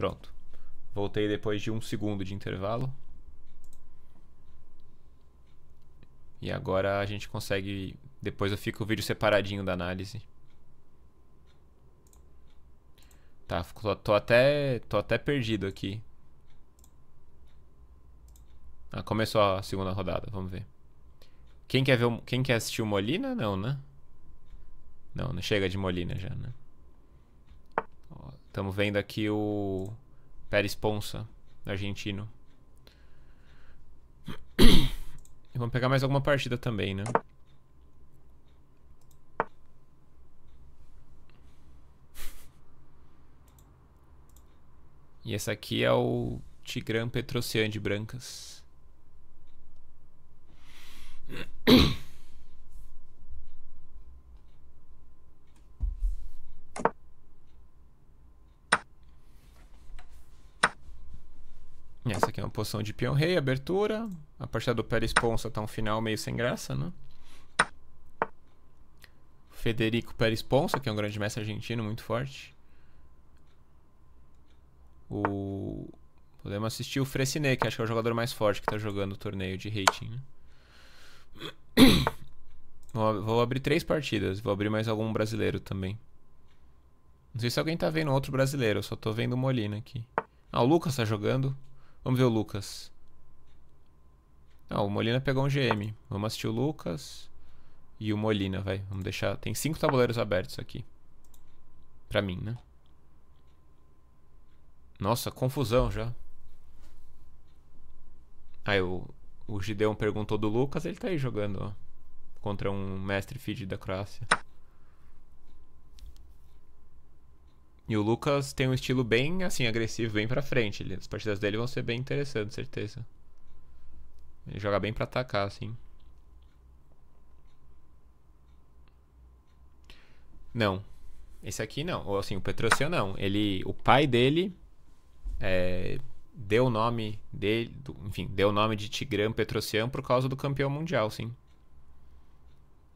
Pronto. Voltei depois de um segundo de intervalo. E agora a gente consegue... Depois eu fico o vídeo separadinho da análise. Tá, tô, tô até, tô até perdido aqui. Ah, começou a segunda rodada, vamos ver. Quem quer, ver, quem quer assistir o Molina? Não, né? Não, não né? chega de Molina já, né? Estamos vendo aqui o Pérez Ponça, argentino. Vamos pegar mais alguma partida também, né? E essa aqui é o Tigran Petrocian de Brancas. posição de peão rei, abertura. A partida do Pérez Ponça tá um final meio sem graça, né? Federico Pérez Ponça, que é um grande mestre argentino, muito forte. O... Podemos assistir o Fresnay que acho que é o jogador mais forte que tá jogando o torneio de rating, né? Vou abrir três partidas, vou abrir mais algum brasileiro também. Não sei se alguém tá vendo outro brasileiro, eu só tô vendo o Molina aqui. Ah, o Lucas tá jogando. Vamos ver o Lucas. Não, ah, o Molina pegou um GM. Vamos assistir o Lucas e o Molina, vai. Vamos deixar... Tem cinco tabuleiros abertos aqui. Pra mim, né? Nossa, confusão já. Aí o, o Gideon perguntou do Lucas, ele tá aí jogando, ó. Contra um mestre feed da Croácia. E o Lucas tem um estilo bem, assim, agressivo, bem pra frente. Ele, as partidas dele vão ser bem interessantes, certeza. Ele joga bem pra atacar, assim. Não. Esse aqui não. Ou assim, o Petrocian não. Ele, o pai dele é, deu o nome dele, do, enfim, deu o nome de Tigran Petrocian por causa do campeão mundial, sim.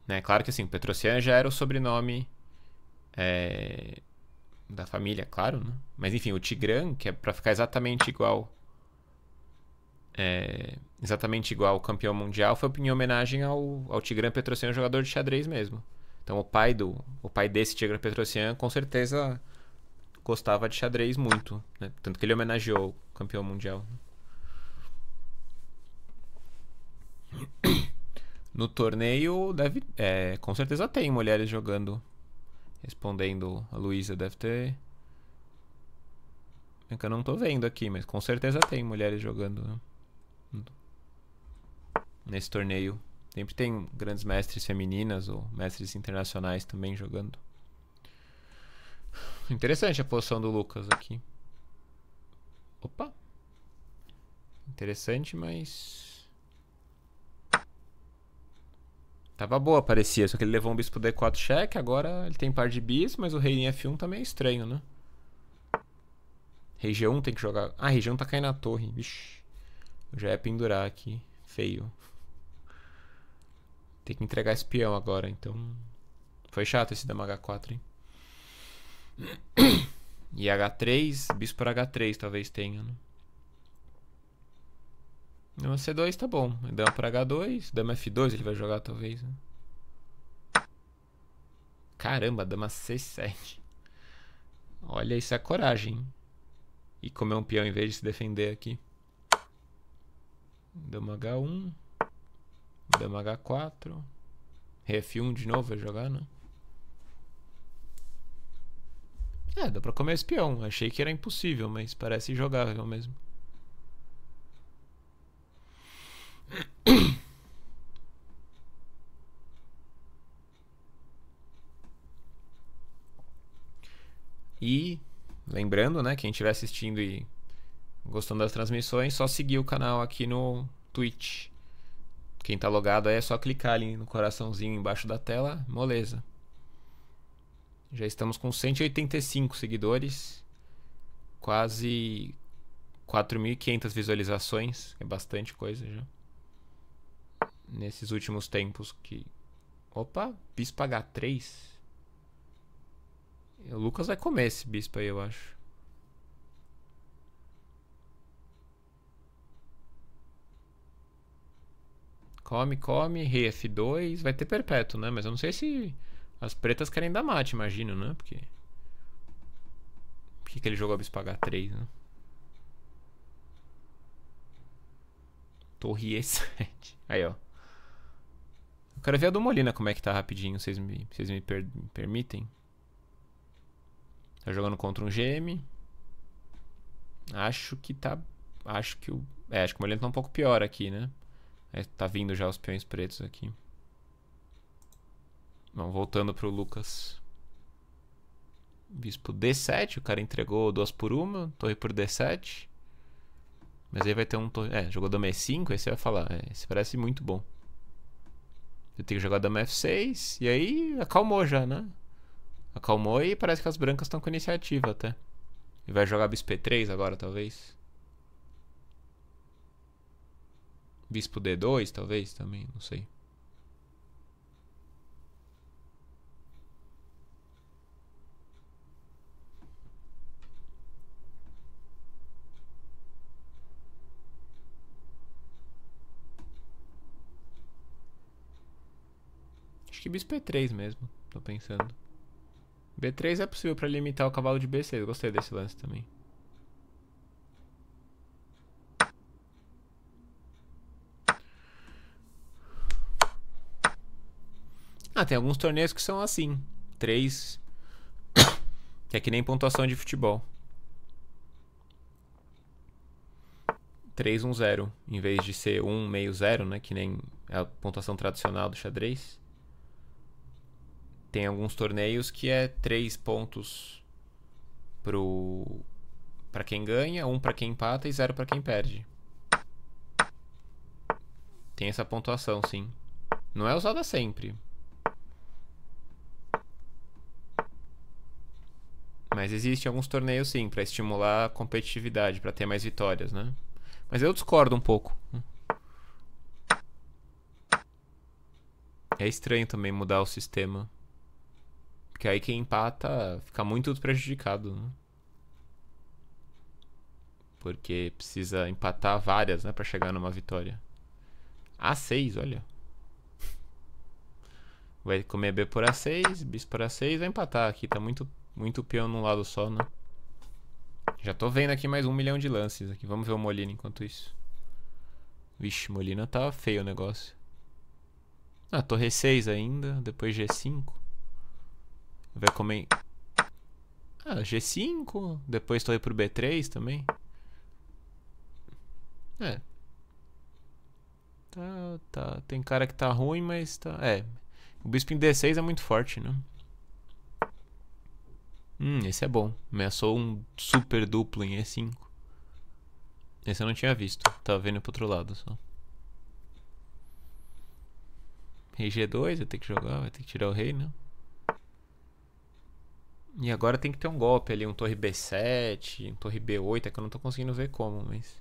Né? Claro que assim, Petrocian já era o sobrenome é, da família, claro, né? Mas enfim, o Tigran, que é para ficar exatamente igual é, exatamente igual ao campeão mundial, foi em homenagem ao, ao Tigran jogador de xadrez mesmo. Então o pai do o pai desse Tigran Petrosyan com certeza gostava de xadrez muito, né? tanto que ele homenageou o campeão mundial. Né? No torneio deve, é, com certeza tem mulheres jogando Respondendo a Luísa deve ter. É que eu não tô vendo aqui, mas com certeza tem mulheres jogando né? nesse torneio. Sempre tem grandes mestres femininas ou mestres internacionais também jogando. Interessante a posição do Lucas aqui. Opa! Interessante, mas Tava boa, parecia. Só que ele levou um bispo D4 cheque, agora ele tem par de bis, mas o rei em F1 também tá é estranho, né? Rei G1 tem que jogar... Ah, rei G1 tá caindo na torre. Vixe. Já é pendurar aqui. Feio. Tem que entregar esse peão agora, então... Foi chato esse dama H4, hein? E H3, bispo por H3 talvez tenha, né? Dama C2 tá bom. Dama pra H2, dama F2 ele vai jogar talvez. Né? Caramba, dama C7. Olha, isso é coragem. E comer é um peão em vez de se defender aqui. Dama H1. Dama H4. ref F1 de novo vai jogar, né? É, dá pra comer esse peão. Achei que era impossível, mas parece jogável mesmo. E lembrando, né, quem estiver assistindo e gostando das transmissões, só seguir o canal aqui no Twitch. Quem está logado aí é só clicar ali no coraçãozinho embaixo da tela, moleza. Já estamos com 185 seguidores, quase 4.500 visualizações, é bastante coisa já nesses últimos tempos que. Opa, bispo H3. O Lucas vai comer esse bispo aí, eu acho. Come, come, rei F2. Vai ter perpétuo, né? Mas eu não sei se as pretas querem dar mate, imagino, né? Porque. Por que, que ele jogou bispo H3, né? Torre E7. Aí, ó. Quero ver a do Molina como é que tá rapidinho, vocês me, vocês me, per, permitem? Tá jogando contra um GM. Acho que tá. Acho que o. É, acho que o Molina tá um pouco pior aqui, né? É, tá vindo já os peões pretos aqui. Bom, voltando pro Lucas. Bispo D7, o cara entregou duas por uma, torre por D7. Mas aí vai ter um torre. É, jogou Dama E5, aí você vai falar. É, esse parece muito bom. Eu tenho que jogar dama F6. E aí acalmou já, né? Acalmou e parece que as brancas estão com iniciativa até. E vai jogar bispo E3 agora, talvez. Bispo D2, talvez, também, não sei. que bispo E3 mesmo, tô pensando. B3 é possível pra limitar o cavalo de B6. Gostei desse lance também. Ah, tem alguns torneios que são assim. 3. É que nem pontuação de futebol. 3-1-0, em vez de ser 1 meio 0, né? Que nem a pontuação tradicional do xadrez tem alguns torneios que é três pontos pro para quem ganha, um para quem empata e zero para quem perde. Tem essa pontuação, sim. Não é usada sempre. Mas existem alguns torneios sim para estimular a competitividade, para ter mais vitórias, né? Mas eu discordo um pouco. É estranho também mudar o sistema. Porque aí quem empata fica muito prejudicado, né? Porque precisa empatar várias, né, para chegar numa vitória. A6, olha. Vai comer B por A6, bis por A6, vai empatar aqui. Tá muito, muito peão num lado só, né? Já tô vendo aqui mais um milhão de lances aqui. Vamos ver o Molina enquanto isso. Vixe, Molina tá feio o negócio. Ah, torre 6 ainda, depois G5. Ver como. É... Ah, G5. Depois estou aí pro B3 também. É. Tá, tá. Tem cara que tá ruim, mas tá. É. O bispo em D6 é muito forte, né? Hum, esse é bom. Ameaçou um super duplo em E5. Esse eu não tinha visto. Tava vendo pro outro lado só. Rei G2, vai ter que jogar, vai ter que tirar o rei, né? E agora tem que ter um golpe ali, um torre B7, um torre B8, é que eu não tô conseguindo ver como, mas...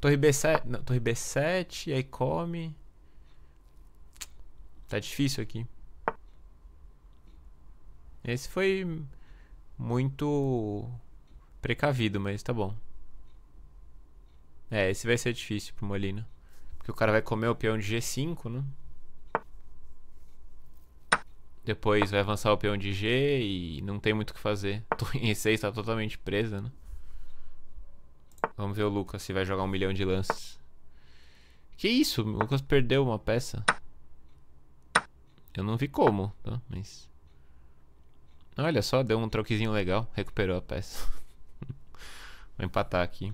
Torre B7, não, torre B7, aí come... Tá difícil aqui. Esse foi muito precavido, mas tá bom. É, esse vai ser difícil pro Molina. Porque o cara vai comer o peão de G5, né? Depois vai avançar o peão de G e não tem muito o que fazer. Torre E6 está totalmente presa, né? Vamos ver o Lucas se vai jogar um milhão de lances. Que isso? O Lucas perdeu uma peça. Eu não vi como, tá? mas... Olha só, deu um troquezinho legal. Recuperou a peça. Vou empatar aqui.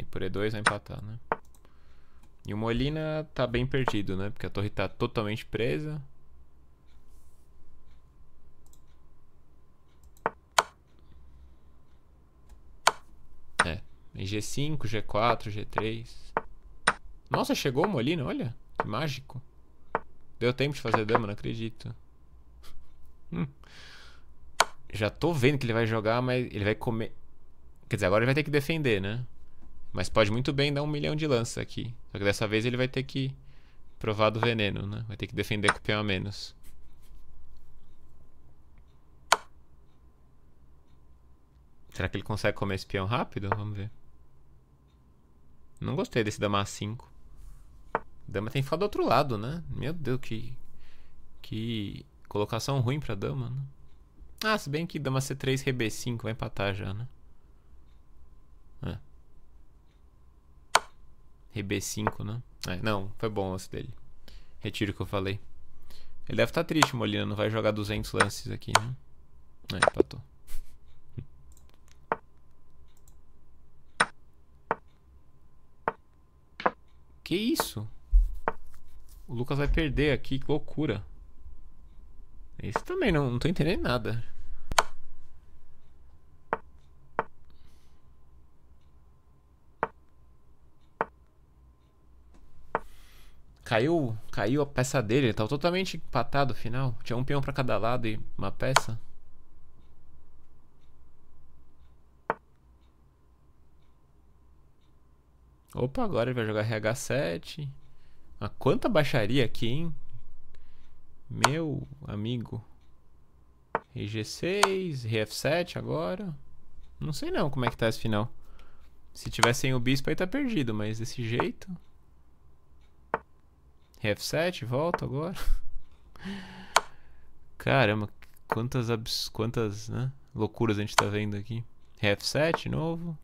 E por E2 vai empatar, né? E o Molina tá bem perdido, né? Porque a torre tá totalmente presa. É. G5, G4, G3. Nossa, chegou o Molina, olha. Que mágico. Deu tempo de fazer dama, não acredito. Hum. Já tô vendo que ele vai jogar, mas ele vai comer... Quer dizer, agora ele vai ter que defender, né? Mas pode muito bem dar um milhão de lança aqui. Só que dessa vez ele vai ter que provar do veneno, né? Vai ter que defender com o peão a menos. Será que ele consegue comer esse peão rápido? Vamos ver. Não gostei desse dama A5. Dama tem que ficar do outro lado, né? Meu Deus, que... Que colocação ruim pra dama, né? Ah, se bem que dama C3, RB5 vai empatar já, né? É. RB5, né? É, não, foi bom o lance dele. Retiro o que eu falei. Ele deve estar tá triste, Molina. Não vai jogar 200 lances aqui, né? É, empatou. Que isso? O Lucas vai perder aqui, que loucura. Esse também não, não tô entendendo nada. Caiu, caiu a peça dele, ele tava totalmente empatado no final. Tinha um peão para cada lado e uma peça. Opa, agora ele vai jogar RH7. Ah, quanta baixaria aqui, hein? Meu amigo. RG6, RF7 agora. Não sei não como é que tá esse final. Se tivesse sem o bispo aí tá perdido, mas desse jeito... F7, volta agora. Caramba, quantas, abs... quantas né, loucuras a gente tá vendo aqui. F7 novo.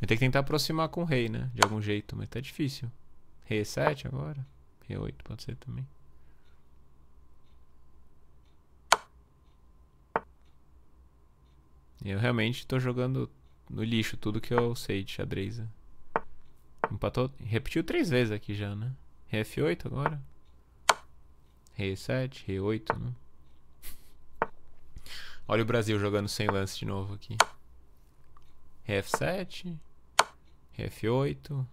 Eu tenho que tentar aproximar com o rei, né? De algum jeito, mas tá difícil. re 7 agora. re 8 pode ser também. Eu realmente tô jogando no lixo tudo que eu sei de xadrez. Né. Empatou, repetiu três vezes aqui já, né? F8 agora. re 7 re 8 né? Olha o Brasil jogando sem lance de novo aqui. F7, F8.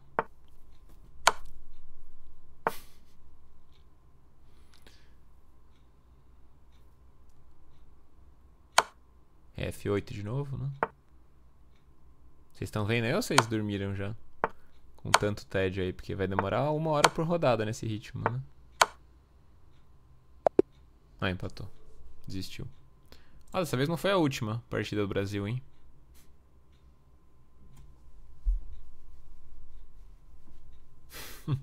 F8 de novo, né? Vocês estão vendo aí ou vocês dormiram já? com tanto tédio aí, porque vai demorar uma hora por rodada nesse ritmo, né? Ah, empatou. Desistiu. Ah, dessa vez não foi a última partida do Brasil, hein?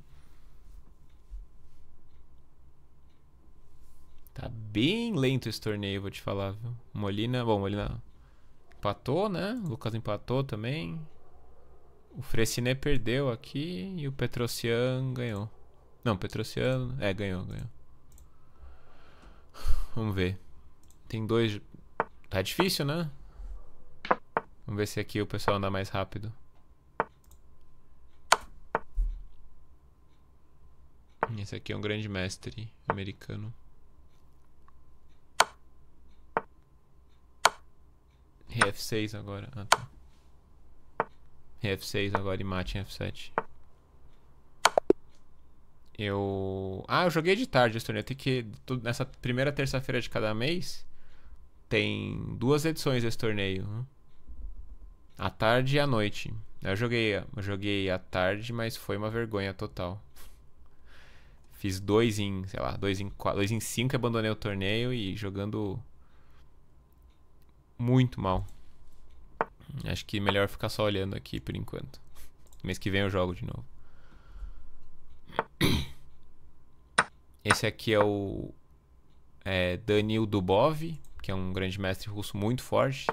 tá bem lento esse torneio, vou te falar, viu? Molina, bom, Molina empatou, né? O Lucas empatou também. O Fresciné perdeu aqui e o Petrocian ganhou. Não, Petrocian... É, ganhou, ganhou. Vamos ver. Tem dois... Tá difícil, né? Vamos ver se aqui o pessoal anda mais rápido. Esse aqui é um grande mestre americano. E F6 agora. Ah, tá em F6 agora e mate em F7. Eu. Ah, eu joguei de tarde esse torneio. Tem que. Nessa primeira terça-feira de cada mês tem duas edições desse torneio. A né? tarde e a noite. Eu joguei, eu joguei à tarde, mas foi uma vergonha total. Fiz dois em, sei lá, dois em, dois em cinco abandonei o torneio e jogando muito mal. Acho que melhor ficar só olhando aqui por enquanto. Mês que vem eu jogo de novo. Esse aqui é o é, Danil Dubov, que é um grande mestre russo muito forte.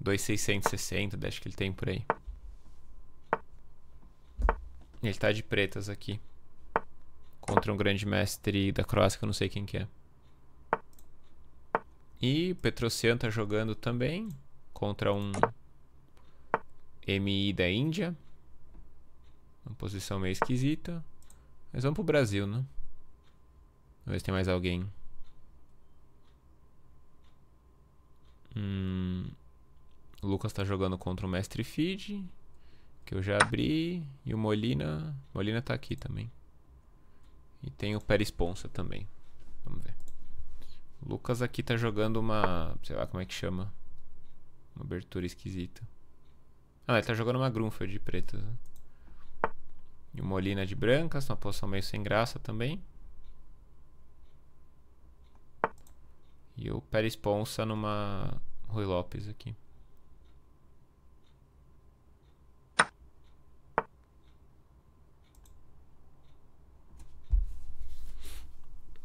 2660, acho que ele tem por aí. Ele tá de pretas aqui. Contra um grande mestre da Croácia, que eu não sei quem que é. E o Petrocian tá jogando também. Contra um MI da Índia. Uma posição meio esquisita. Mas vamos pro Brasil, né? Vamos ver se tem mais alguém. Hum, o Lucas tá jogando contra o Mestre Feed. Que eu já abri. E o Molina. Molina tá aqui também. E tem o Perisponsa também. Vamos ver. O Lucas aqui tá jogando uma. Sei lá como é que chama. Uma abertura esquisita. Ah, ele tá jogando uma grunfa de pretas. Né? E uma olina de brancas, uma poção meio sem graça também. E o Pérez Ponça numa Rui Lopes aqui.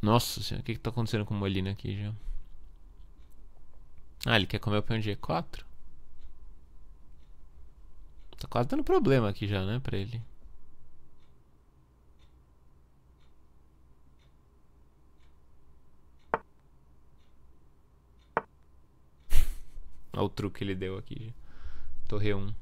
Nossa senhora, o que que tá acontecendo com o Molina aqui já? Ah, ele quer comer o peão de E4? Tá quase dando problema aqui já, né, pra ele. Olha o truque que ele deu aqui. Torre 1. Um.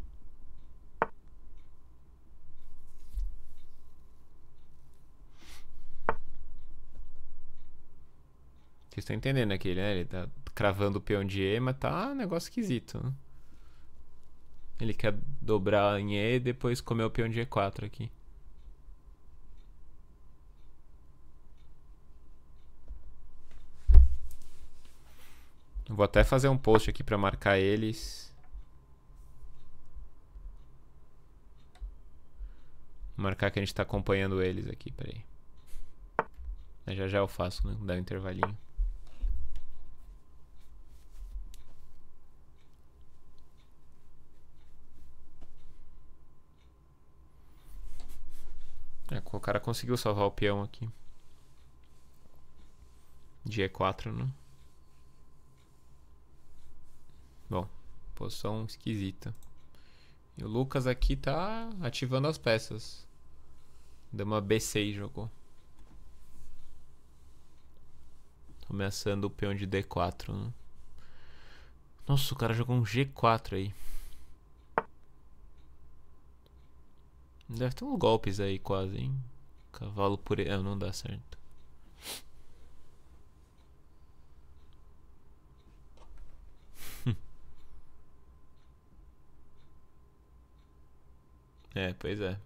Vocês estão entendendo aqui, né? Ele tá cravando o peão de E, mas tá um negócio esquisito. Né? Ele quer dobrar em E e depois comer o peão de E4 aqui. Vou até fazer um post aqui para marcar eles. Marcar que a gente está acompanhando eles aqui, peraí. Já já eu faço, né? Dá um intervalinho. É, o cara conseguiu salvar o peão aqui. De E4, né? Bom, posição esquisita. E o Lucas aqui tá ativando as peças. Dama B6 jogou. Ameaçando o peão de D4, né? Nossa, o cara jogou um G4 aí. Deve ter uns golpes aí quase, hein? Cavalo por. Ah, não dá certo. é, pois é.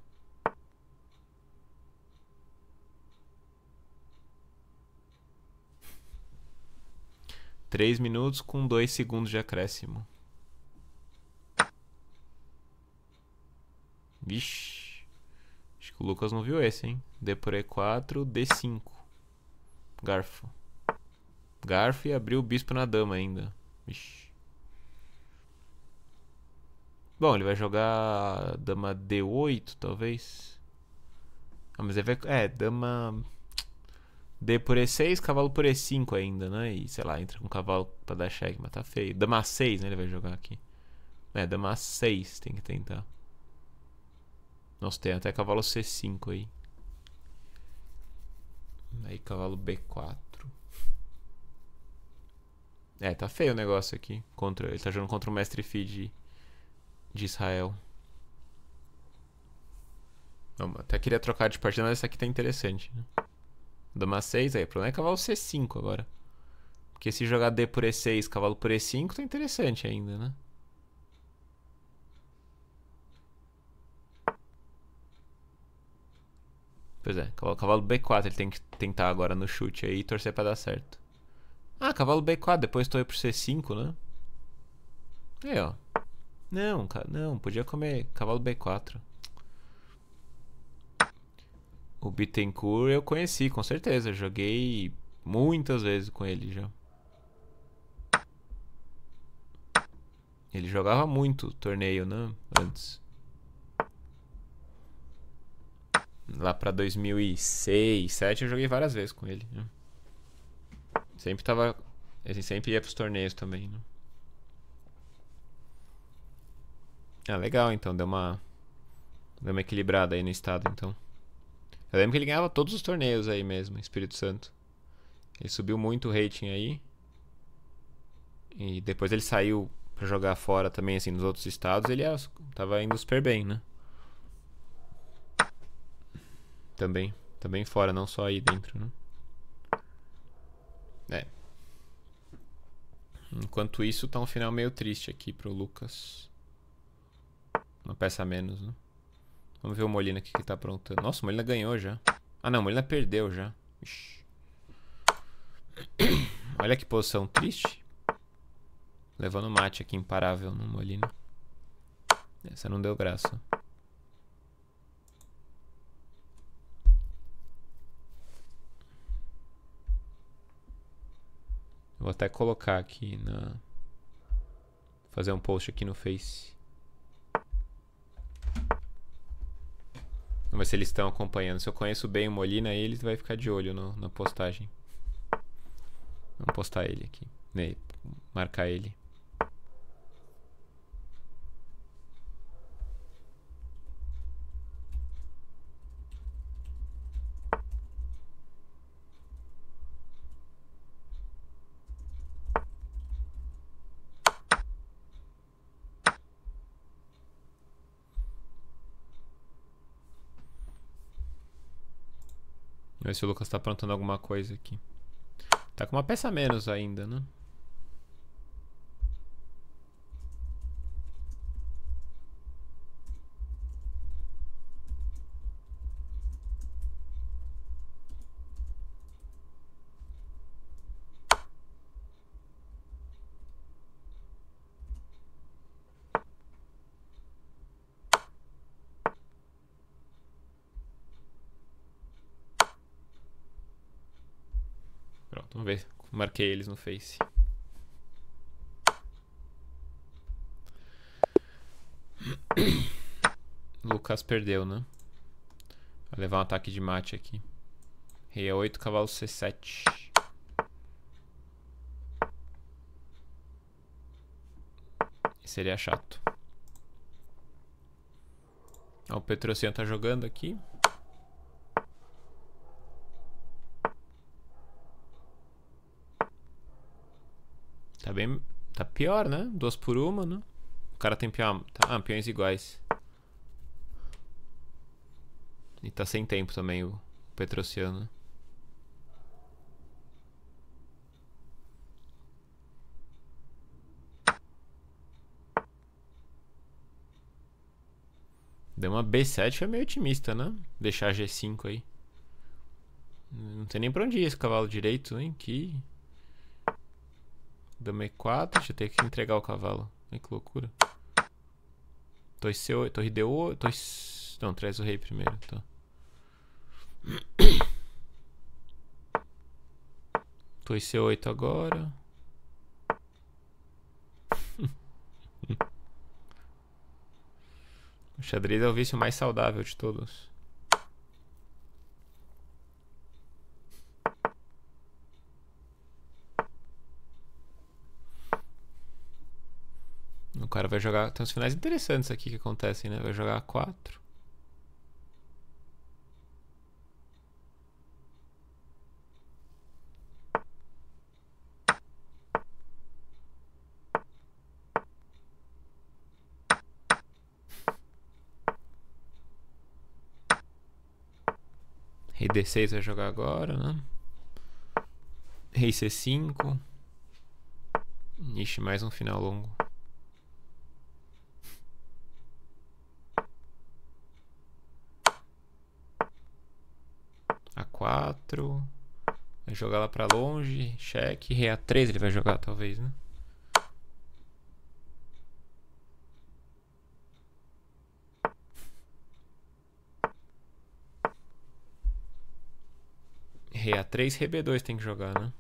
Três minutos com dois segundos de acréscimo. Vixe. Acho que o Lucas não viu esse, hein? D por E4, D5. Garfo. Garfo e abriu o bispo na dama ainda. Ixi. Bom, ele vai jogar dama D8, talvez. Ah, mas é vai é dama... D por E6, cavalo por E5 ainda, né? E, sei lá, entra com cavalo pra dar cheque, mas tá feio. Dama 6, né? Ele vai jogar aqui. É, dama 6, tem que tentar. Nossa, tem até cavalo C5 aí. Aí cavalo B4. É, tá feio o negócio aqui. Contra, ele tá jogando contra o mestre feed de Israel. Não, até queria trocar de partida, mas essa aqui tá interessante. Né? Dama 6, aí o problema é cavalo C5 agora. Porque se jogar D por E6, cavalo por E5, tá interessante ainda, né? Pois é, cavalo B4 ele tem que tentar agora no chute aí e torcer pra dar certo. Ah, cavalo B4, depois aí pro C5, né? Aí, ó. Não, não, podia comer cavalo B4. O Bittencourt eu conheci, com certeza. Joguei muitas vezes com ele já. Ele jogava muito torneio, né? Antes. Lá pra 2006, 2007 eu joguei várias vezes com ele. Né? Sempre tava. sempre ia pros torneios também. Né? Ah, legal então, deu uma. Deu uma equilibrada aí no estado então. Eu lembro que ele ganhava todos os torneios aí mesmo, Espírito Santo. Ele subiu muito o rating aí. E depois ele saiu para jogar fora também, assim, nos outros estados. Ele é, tava indo super bem, né? Também. Também fora, não só aí dentro, né? É. Enquanto isso, tá um final meio triste aqui pro Lucas. Uma peça a menos, né? Vamos ver o Molina aqui que tá pronto Nossa, o Molina ganhou já. Ah não, o Molina perdeu já. Ixi. Olha que posição triste. Levando mate aqui imparável no Molina. Essa não deu graça. Vou até colocar aqui na. Fazer um post aqui no Face. Vamos ver se eles estão acompanhando. Se eu conheço bem o Molina, ele vai ficar de olho no, na postagem. Vamos postar ele aqui. Nele, marcar ele. Vamos ver se o Lucas tá plantando alguma coisa aqui. Tá com uma peça menos ainda, né? Marquei eles no Face. Lucas perdeu, né? Vai levar um ataque de mate aqui. Rei a é 8 cavalo C7. Seria chato. Ó, o Petrocinho tá jogando aqui. bem. Tá pior, né? Duas por uma, né? O cara tem peão. Tá, ah, peões iguais. E tá sem tempo também o Petrociano. Deu uma B7 foi meio otimista, né? Deixar G5 aí. Não tem nem pra onde ir esse cavalo direito, hein? Que Dama E4, já tem que entregar o cavalo. Ai, que loucura. Torre C8, torre D8, torre... Não, traz o rei primeiro, tá. Torre C8 agora. o xadrez é o vício mais saudável de todos. o cara vai jogar. Tem uns finais interessantes aqui que acontecem, né? Vai jogar 4. Rei D6 vai jogar agora, né? Rei C5. Ixi, mais um final longo. 4. Vai jogar lá pra longe. Cheque. Rei A3 ele vai jogar, talvez, né? Rei A3, Rei B2 tem que jogar, né?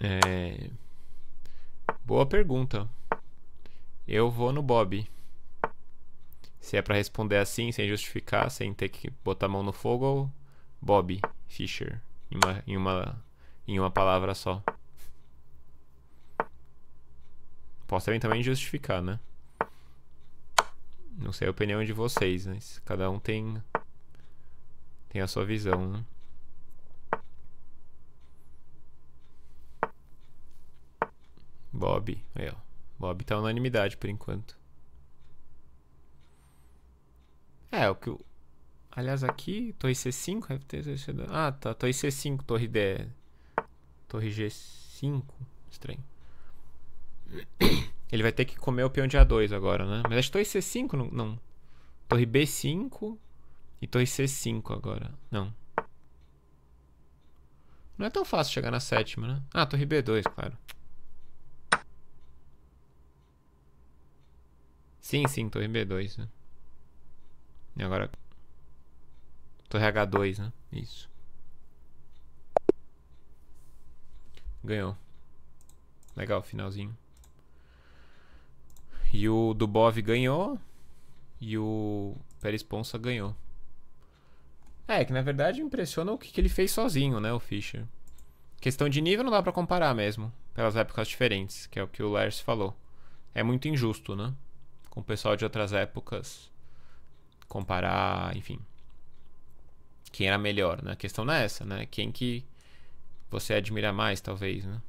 É... Boa pergunta. Eu vou no Bob. Se é para responder assim, sem justificar, sem ter que botar a mão no fogo, Bob Fischer. Em uma, em uma, em uma palavra só. Posso também, também justificar, né? Não sei a opinião de vocês, mas cada um tem, tem a sua visão, né? Bob, aí ó. Bob tá unanimidade por enquanto. É, o que eu... Aliás, aqui, torre C5, C2. É, ah, tá, torre C5, torre D... Torre G5, estranho. Ele vai ter que comer o peão de A2 agora, né? Mas acho que torre C5, não, não. Torre B5 e torre C5 agora. Não. Não é tão fácil chegar na sétima, né? Ah, torre B2, claro. Sim, sim, torre B2, né? E agora... Torre H2, né? Isso. Ganhou. Legal, finalzinho. E o Dubov ganhou. E o Pérez Ponça ganhou. É, que na verdade impressiona o que, que ele fez sozinho, né, o Fischer. Questão de nível não dá para comparar mesmo. Pelas épocas diferentes, que é o que o Lars falou. É muito injusto, né? com o pessoal de outras épocas, comparar, enfim, quem era melhor, né? A questão não é essa, né? Quem que você admira mais, talvez, né?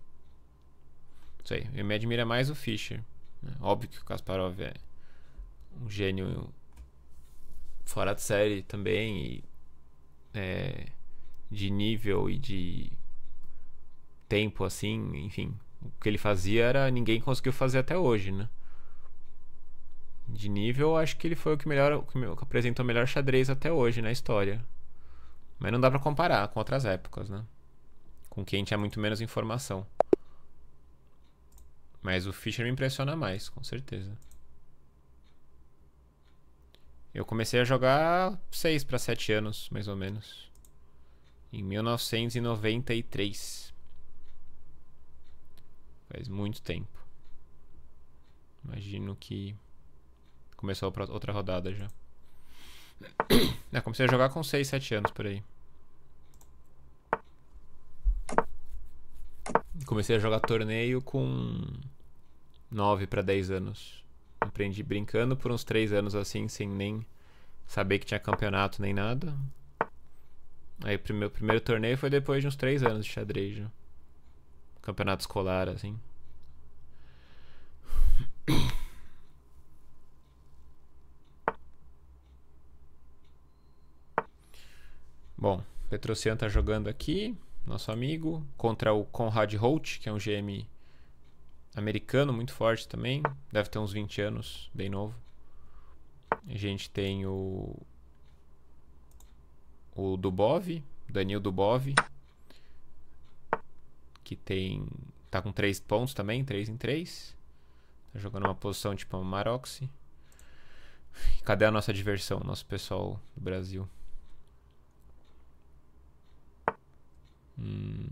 Não sei, eu me admira mais o Fischer. Né? Óbvio que o Kasparov é um gênio fora de série também, e, é, de nível e de tempo, assim, enfim. O que ele fazia era ninguém conseguiu fazer até hoje, né? de nível, acho que ele foi o que melhor, o que apresentou o melhor xadrez até hoje na história. Mas não dá para comparar com outras épocas, né? Com quem tinha muito menos informação. Mas o Fischer me impressiona mais, com certeza. Eu comecei a jogar 6 para 7 anos, mais ou menos. Em 1993. Faz muito tempo. Imagino que Começou outra rodada já. É, comecei a jogar com 6, 7 anos por aí. Comecei a jogar torneio com 9 para 10 anos. Aprendi brincando por uns 3 anos assim, sem nem saber que tinha campeonato nem nada. Aí o meu primeiro torneio foi depois de uns 3 anos de xadrez. Já. Campeonato escolar, assim. Bom, Petrocian tá jogando aqui, nosso amigo, contra o Conrad Holt, que é um GM americano muito forte também. Deve ter uns 20 anos, bem novo. A gente tem o. O Dubov, Danil Dubov. Que tem. Tá com 3 pontos também, 3 em 3. Tá jogando uma posição tipo Maroxi. Cadê a nossa diversão, nosso pessoal do Brasil? Hum,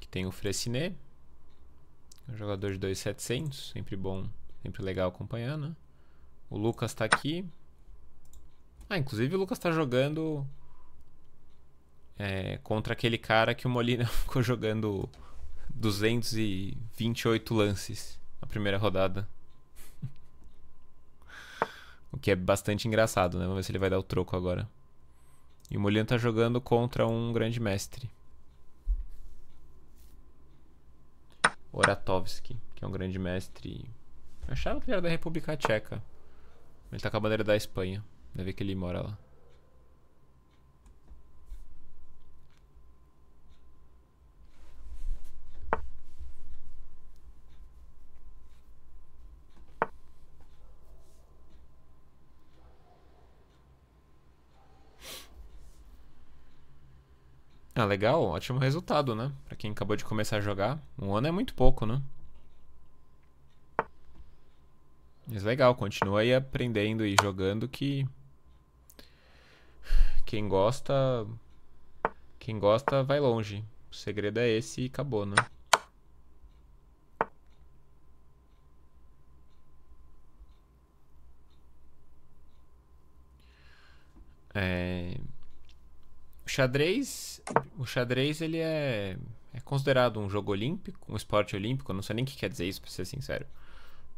que tem o Frecinet. um jogador de 2,700, sempre bom, sempre legal acompanhar, né? O Lucas tá aqui. Ah, inclusive o Lucas tá jogando é, contra aquele cara que o Molina ficou jogando 228 lances na primeira rodada. o que é bastante engraçado, né? Vamos ver se ele vai dar o troco agora. E o Molino está jogando contra um grande mestre. Oratovsky, que é um grande mestre. Eu achava que ele era da República Tcheca. Ele tá com a bandeira da Espanha. Deve que ele mora lá. Ah, legal, ótimo resultado, né? Pra quem acabou de começar a jogar, um ano é muito pouco, né? Mas legal, continua aí aprendendo e jogando que quem gosta quem gosta vai longe. O segredo é esse e acabou, né? É... O xadrez o xadrez, ele é, é considerado um jogo olímpico, um esporte olímpico. não sei nem o que quer dizer isso, pra ser sincero.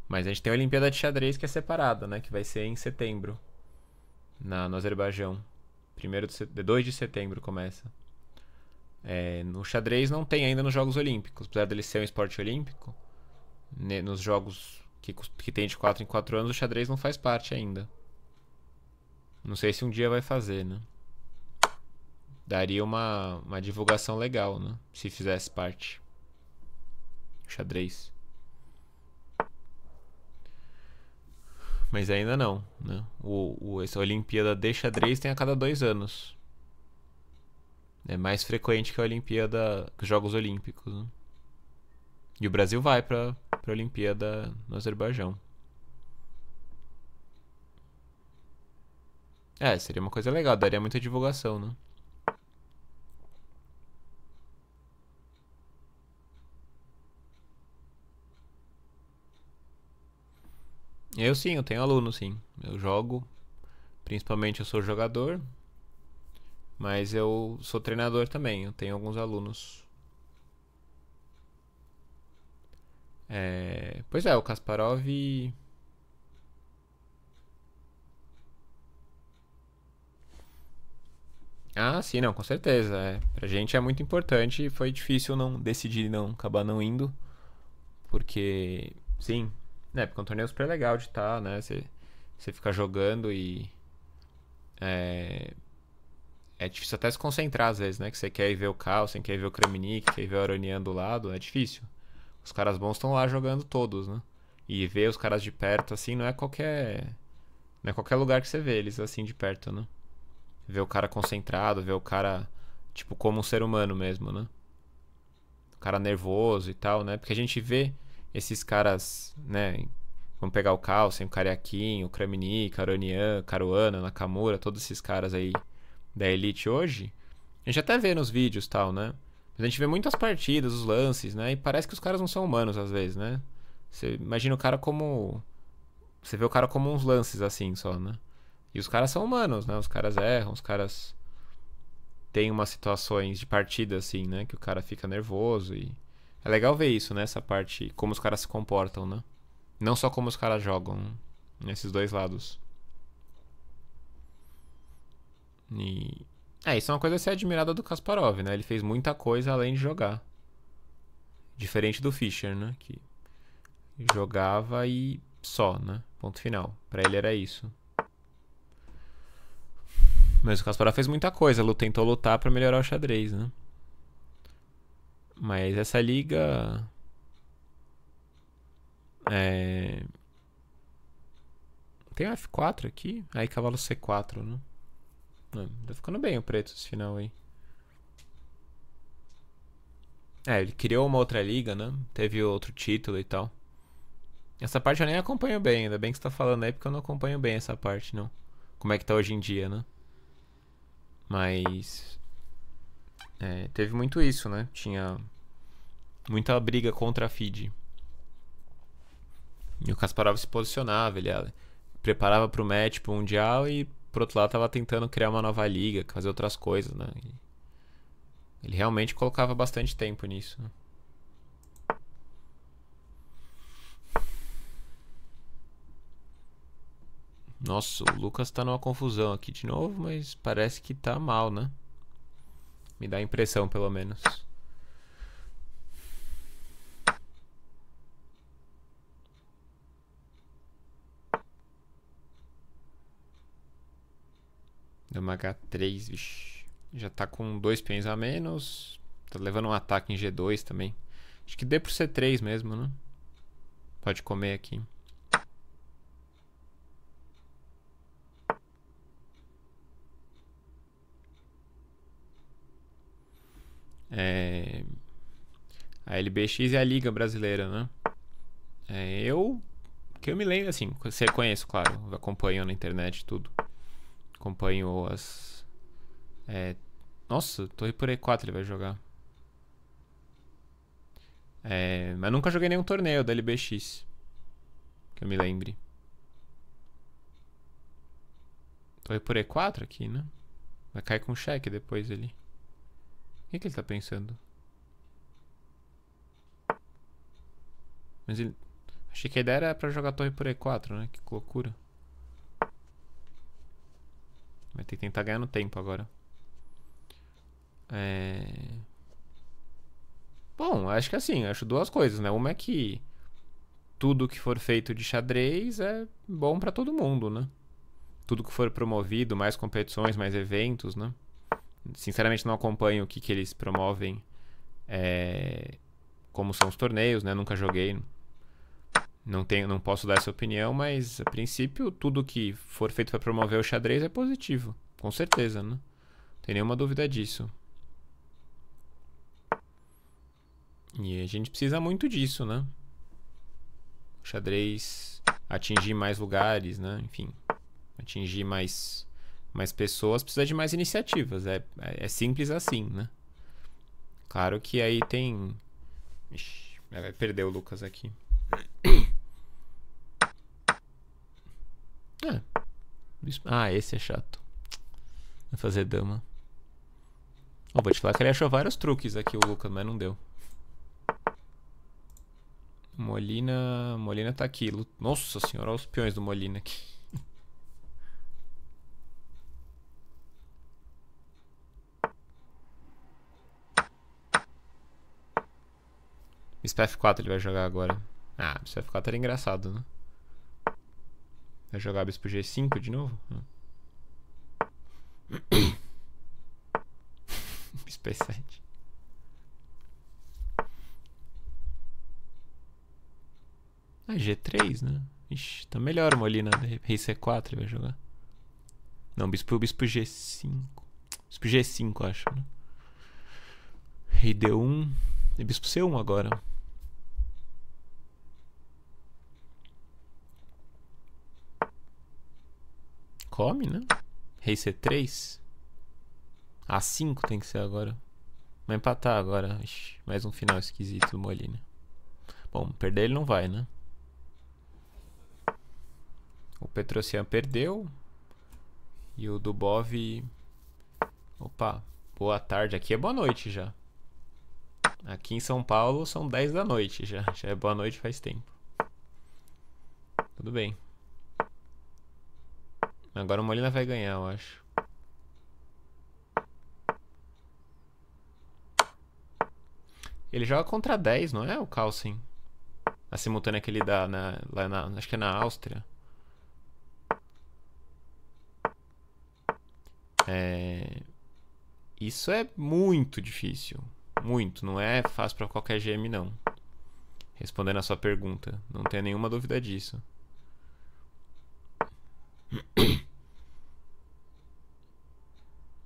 Mas a gente tem a Olimpíada de Xadrez que é separada, né? Que vai ser em setembro, na, no Azerbaijão. Primeiro de, set... 2 de setembro começa. É, no xadrez não tem ainda nos Jogos Olímpicos, apesar dele ser um esporte olímpico. Ne, nos jogos que, que tem de 4 em 4 anos, o xadrez não faz parte ainda. Não sei se um dia vai fazer, né? daria uma, uma divulgação legal, né? Se fizesse parte. Xadrez. Mas ainda não, né? O, o, essa Olimpíada de xadrez tem a cada dois anos. É mais frequente que a Olimpíada, que os Jogos Olímpicos, né? E o Brasil vai para a Olimpíada no Azerbaijão. É, seria uma coisa legal, daria muita divulgação, né? Eu sim, eu tenho aluno, sim. Eu jogo, principalmente eu sou jogador, mas eu sou treinador também, eu tenho alguns alunos. É, pois é, o Kasparov. Ah, sim, não, com certeza. É. Pra gente é muito importante e foi difícil não decidir não acabar não indo. Porque, sim, é, porque o é um torneio super legal de estar, tá, né? Você, você fica jogando e. É, é difícil até se concentrar às vezes, né? Que você quer ir ver o Carlsen, quer ir ver o Kremnik, quer ir ver o Aronian do lado, é difícil. Os caras bons estão lá jogando todos, né? E ver os caras de perto, assim, não é qualquer. Não é qualquer lugar que você vê eles assim de perto, né? Ver o cara concentrado, ver o cara, tipo, como um ser humano mesmo, né? O cara nervoso e tal, né? Porque a gente vê esses caras, né? Vamos pegar o Carlsen, o Cariaquinho, o o Caronian, Caruana, Nakamura, todos esses caras aí da Elite hoje. A gente até vê nos vídeos tal, né? Mas a gente vê muitas partidas, os lances, né? E parece que os caras não são humanos às vezes, né? Você imagina o cara como. Você vê o cara como uns lances assim só, né? E os caras são humanos, né? Os caras erram, os caras. têm umas situações de partida assim, né? Que o cara fica nervoso e é legal ver isso, né? Essa parte, como os caras se comportam, né? Não só como os caras jogam, nesses dois lados. E... É, isso é uma coisa a ser admirada do Kasparov, né? Ele fez muita coisa além de jogar. Diferente do Fischer, né? Que jogava e só, né? Ponto final. Pra ele era isso. Mas o Kasparov fez muita coisa, tentou lutar para melhorar o xadrez, né? Mas essa liga. É. Tem um F4 aqui? Aí cavalo C4, né? Não, tá ficando bem o preto esse final aí. É, ele criou uma outra liga, né? Teve outro título e tal. Essa parte eu nem acompanho bem, ainda bem que você tá falando aí, porque eu não acompanho bem essa parte, não. Como é que tá hoje em dia, né? Mas. É, teve muito isso, né? Tinha muita briga contra a FIDE. E o Kasparov se posicionava, ele ah, preparava para o match, pro Mundial e, por outro lado, estava tentando criar uma nova liga, fazer outras coisas, né? E ele realmente colocava bastante tempo nisso. Né? Nossa, o Lucas tá numa confusão aqui de novo, mas parece que tá mal, né? Me dá a impressão, pelo menos. Deu uma H3, vixi. Já tá com dois peões a menos. Tá levando um ataque em G2 também. Acho que dê pro C3 mesmo, né? Pode comer aqui. A LBX é a liga brasileira, né? É, eu que eu me lembro, assim, você conheço, claro, acompanho na internet tudo. Acompanho as. É, nossa, Torre por E4 ele vai jogar. É, mas nunca joguei nenhum torneio da LBX. Que eu me lembre. Torre por E4 aqui, né? Vai cair com cheque depois ali. O que, que ele tá pensando? Mas ele... Achei que a ideia era pra jogar torre por E4, né? Que loucura. Vai ter que tentar ganhar no tempo agora. É... Bom, acho que assim, acho duas coisas, né? Uma é que tudo que for feito de xadrez é bom para todo mundo, né? Tudo que for promovido, mais competições, mais eventos, né? Sinceramente não acompanho o que, que eles promovem, é... como são os torneios, né? Nunca joguei, não, tenho, não posso dar essa opinião, mas a princípio tudo que for feito para promover o xadrez é positivo. Com certeza, né? Não tem nenhuma dúvida disso. E a gente precisa muito disso, né? O xadrez atingir mais lugares, né? Enfim, atingir mais, mais pessoas precisa de mais iniciativas. É, é simples assim, né? Claro que aí tem. Ixi, vai perder o Lucas aqui. Ah, esse é chato. Vai fazer dama. Oh, vou te falar que ele achou vários truques aqui, o Lucas, mas não deu. Molina. Molina tá aqui. Nossa senhora, olha os peões do Molina aqui. Miss F4 ele vai jogar agora. Ah, Miss F4 era engraçado, né? Vai jogar bispo G5 de novo? bispo hum. E7. Ah, G3, né? Ixi, tá melhor o Molina. Né? Rei C4 ele vai jogar. Não, bispo, bispo G5. Bispo G5, acho, né? Rei D1 e bispo C1 agora. come, né? Rei C3. A5 tem que ser agora. Vai empatar agora. Ixi, mais um final esquisito do Molina. Bom, perder ele não vai, né? O Petrocian perdeu. E o Dubov. Opa, boa tarde. Aqui é boa noite já. Aqui em São Paulo são 10 da noite já. Já é boa noite faz tempo. Tudo bem. Agora o Molina vai ganhar, eu acho. Ele joga contra 10, não é? O Carlsen. A simultânea que ele dá na, lá na. Acho que é na Áustria. É... Isso é muito difícil. Muito. Não é fácil para qualquer GM, não. Respondendo a sua pergunta. Não tenho nenhuma dúvida disso.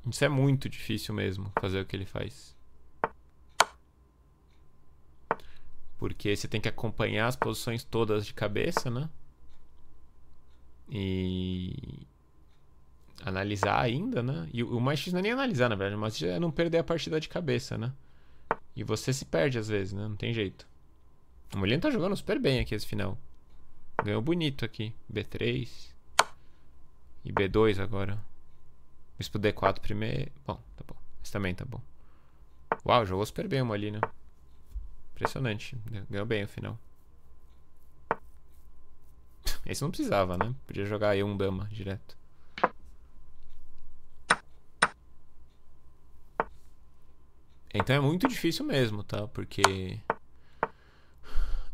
Isso é muito difícil mesmo, fazer o que ele faz. Porque você tem que acompanhar as posições todas de cabeça, né? E analisar ainda, né? E o mais difícil não é nem analisar, na verdade, mas é não perder a partida de cabeça, né? E você se perde às vezes, né? Não tem jeito. O mulher tá jogando super bem aqui esse final. Ganhou bonito aqui. B3. E B2 agora. Bispo D4 primeiro. Bom, tá bom. Esse também tá bom. Uau, jogou super bem uma ali, né? Impressionante. Ganhou bem o final. Esse não precisava, né? Podia jogar aí um dama direto. Então é muito difícil mesmo, tá? Porque...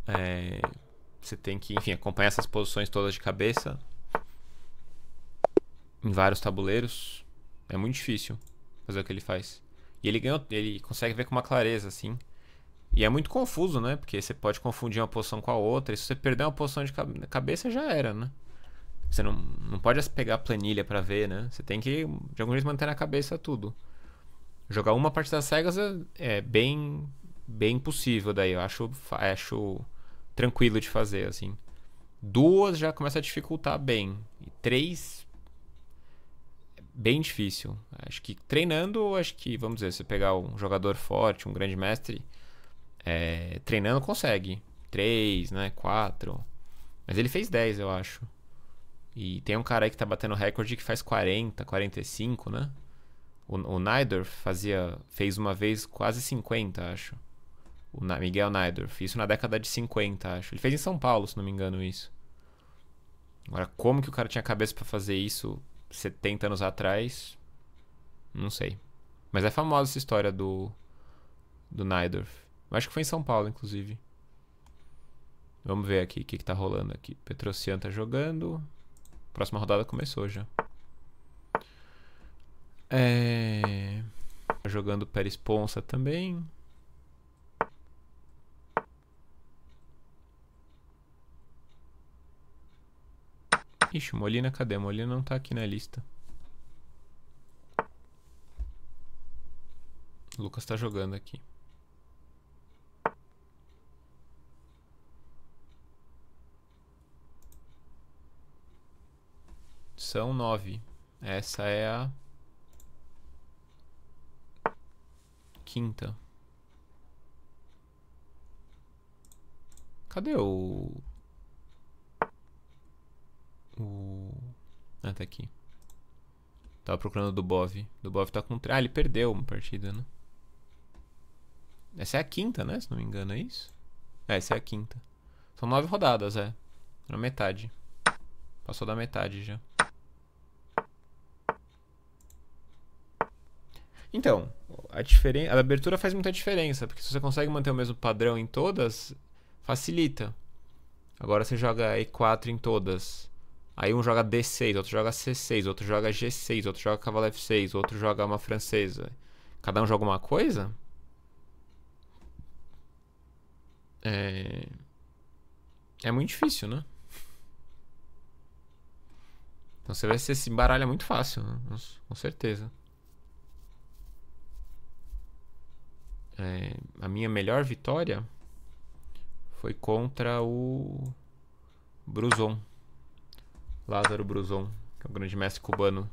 É, você tem que, enfim, acompanhar essas posições todas de cabeça. Em vários tabuleiros. É muito difícil fazer o que ele faz. E ele ganhou, ele consegue ver com uma clareza, assim. E é muito confuso, né? Porque você pode confundir uma posição com a outra. E se você perder uma posição de cabeça, já era, né? Você não, não pode pegar a planilha para ver, né? Você tem que, de algum jeito, manter na cabeça tudo. Jogar uma partida cegas é, é bem bem possível daí. Eu acho, acho tranquilo de fazer, assim. Duas já começa a dificultar bem. E três bem difícil. Acho que treinando, acho que, vamos dizer, você pegar um jogador forte, um grande mestre, é, treinando consegue. três né? quatro Mas ele fez 10, eu acho. E tem um cara aí que tá batendo recorde que faz 40, 45, né? O, o fazia, fez uma vez quase 50, acho. O Na, Miguel Nidorf. Isso na década de 50, acho. Ele fez em São Paulo, se não me engano, isso. Agora, como que o cara tinha cabeça para fazer isso 70 anos atrás. Não sei. Mas é famosa essa história do. Do Nydorf. Acho que foi em São Paulo, inclusive. Vamos ver aqui o que, que tá rolando aqui. Petrocian tá jogando. Próxima rodada começou já. É... Tá jogando Peresponsa também. Ixi, Molina cadê? Molina não tá aqui na lista. O Lucas tá jogando aqui. São nove. Essa é a quinta. Cadê o o... Ah, tá aqui. Tava procurando o Dubov. Dubov tá com... Ah, ele perdeu uma partida, né? Essa é a quinta, né? Se não me engano, é isso? É, essa é a quinta. São nove rodadas, é. Na metade. Passou da metade já. Então, a, diferen... a abertura faz muita diferença, porque se você consegue manter o mesmo padrão em todas, facilita. Agora você joga E4 em todas. Aí um joga D6, outro joga C6, outro joga G6, outro joga cavalo F6, outro joga uma francesa. Cada um joga uma coisa? É... É muito difícil, né? Então você vai ser se embaralha muito fácil, né? com certeza. É... A minha melhor vitória foi contra o Bruson. Lázaro Bruzon, que é o grande mestre cubano.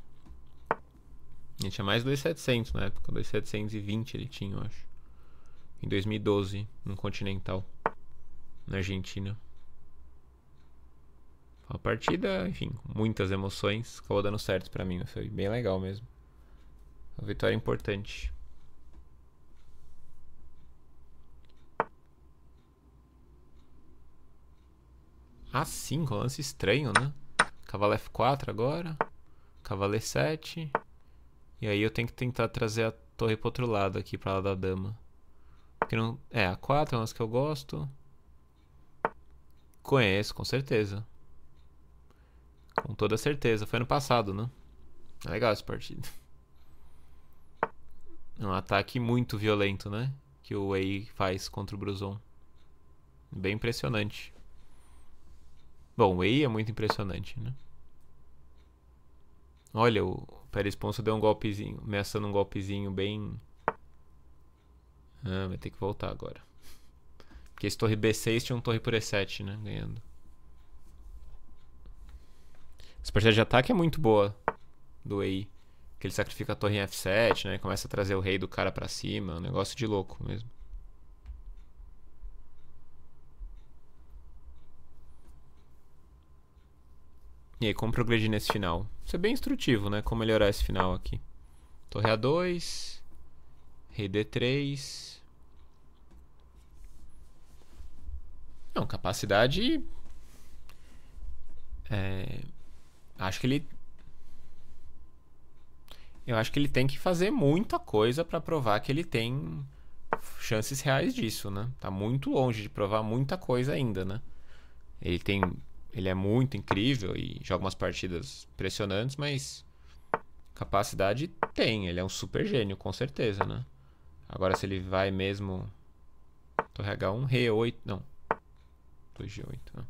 Ele tinha mais 2,700 na época, 2,720 ele tinha, eu acho. Em 2012, no Continental, na Argentina. Uma partida, enfim, muitas emoções. Acabou dando certo para mim, foi bem legal mesmo. Uma vitória importante. A5, ah, lance estranho, né? Cavalo F4 agora. Cavalo E7. E aí eu tenho que tentar trazer a torre pro outro lado aqui, pra lá da dama. Porque não... É, a 4 é uma das que eu gosto. Conheço, com certeza. Com toda certeza. Foi ano passado, né? É legal esse partido. É um ataque muito violento, né? Que o Wei faz contra o Bruzon. Bem impressionante. Bom, o é muito impressionante, né? Olha, o Perisponso deu um golpezinho, ameaçando um golpezinho bem... Ah, vai ter que voltar agora. Porque esse torre B6 tinha um torre por E7, né? Ganhando. Essa partida de ataque é muito boa do EI. Que ele sacrifica a torre em F7, né? começa a trazer o rei do cara pra cima. É um negócio de louco mesmo. E aí, como progredir nesse final? Isso é bem instrutivo, né? Como melhorar esse final aqui. Torre A2. Rei D3. Não, capacidade. É, acho que ele. Eu acho que ele tem que fazer muita coisa para provar que ele tem chances reais disso, né? Tá muito longe de provar muita coisa ainda, né? Ele tem ele é muito incrível e joga umas partidas impressionantes, mas capacidade tem. Ele é um super gênio, com certeza, né? Agora, se ele vai mesmo. Torre H1, Re8. Não. 2G8. Né?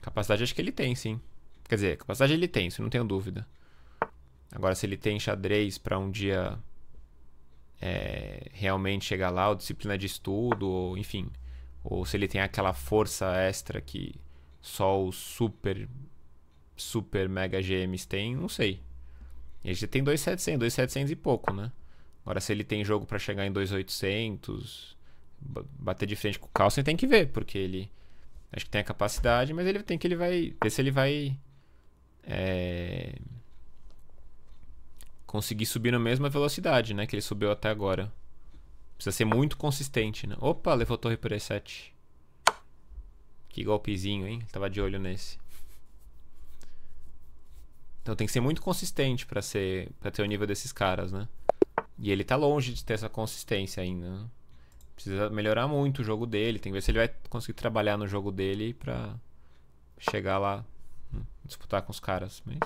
capacidade acho que ele tem, sim. Quer dizer, capacidade ele tem, isso não tenho dúvida. Agora, se ele tem xadrez para um dia é, realmente chegar lá, ou disciplina de estudo, ou enfim, ou se ele tem aquela força extra que só os super super mega GMs tem, não sei. Ele já tem 2700, 2700 e pouco, né? Agora se ele tem jogo para chegar em 2800, bater de frente com o Carlsen tem que ver, porque ele acho que tem a capacidade, mas ele tem que ele vai ver se ele vai é, conseguir subir na mesma velocidade, né, que ele subiu até agora. Precisa ser muito consistente, né? Opa, levou torre por E7. Que golpezinho, hein? Tava de olho nesse. Então tem que ser muito consistente para ser para ter o nível desses caras, né? E ele tá longe de ter essa consistência ainda. Né? Precisa melhorar muito o jogo dele, tem que ver se ele vai conseguir trabalhar no jogo dele para chegar lá, hum, disputar com os caras, mas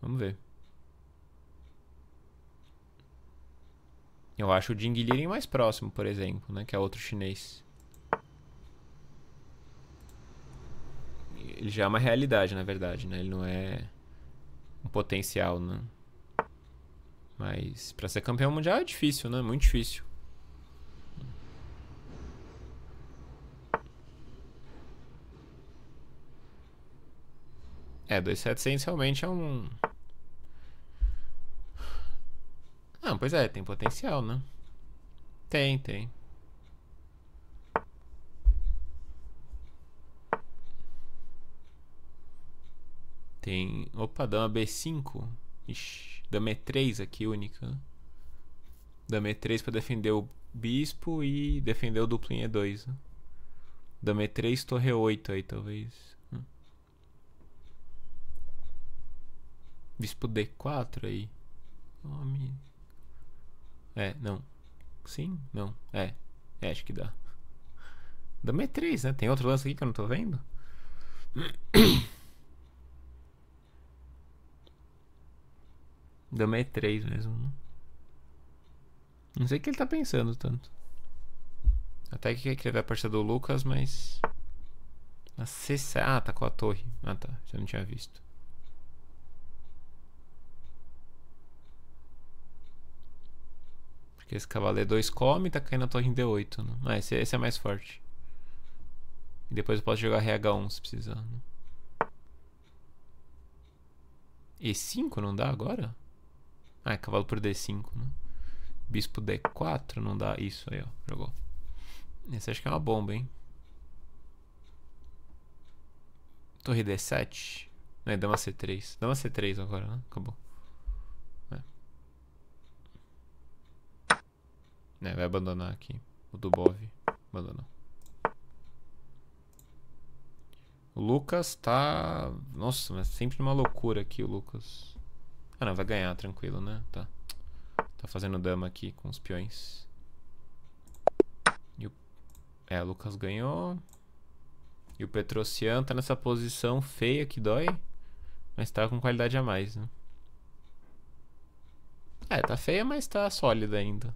vamos ver. Eu acho o Jing Liren mais próximo, por exemplo, né? Que é outro chinês. Ele já é uma realidade, na verdade, né? Ele não é um potencial, né? Mas para ser campeão mundial é difícil, né? Muito difícil. É, 2700 realmente é um Não, pois é, tem potencial, né? Tem, tem. Tem. Opa, dama B5. Ixi, dama E3 aqui, única. Dama E3 pra defender o bispo e defender o duplo em E2. Dama E3, torre 8 aí, talvez. Hum. Bispo D4 aí. Homem. É, não. Sim? Não. É. É, acho que dá. Da M3, né? Tem outro lance aqui que eu não tô vendo? da M3 mesmo, né? Não sei o que ele tá pensando tanto. Até que ele vai aparecer do Lucas, mas. Acessar. Ah, tá com a torre. Ah, tá. Já não tinha visto. Porque esse cavaleiro 2 come e tá caindo a torre em D8. Né? Ah, esse, esse, é mais forte. E depois eu posso jogar RH1 se precisar. Né? E5 não dá agora? Ah, é cavalo por D5, né? Bispo D4 não dá. Isso aí, ó. Jogou. Esse acho que é uma bomba, hein? Torre D7. Não, é dama C3. Dama C3 agora, né? Acabou. Né, vai abandonar aqui. O Dubov abandonou. O Lucas tá... Nossa, mas sempre uma loucura aqui o Lucas. Ah, não, vai ganhar, tranquilo, né? Tá. Tá fazendo dama aqui com os peões. E o... É, o Lucas ganhou. E o Petrocian tá nessa posição feia que dói. Mas tá com qualidade a mais, né? É, tá feia, mas tá sólida ainda.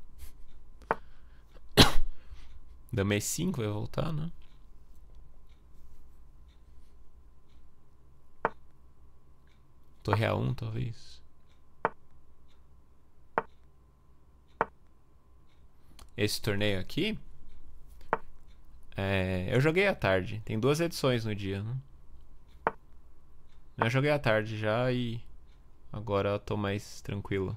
Da mês 5 vai voltar, né? Torre A1, talvez. Esse torneio aqui. É, eu joguei à tarde. Tem duas edições no dia, né? Eu joguei à tarde já e agora eu tô mais tranquilo.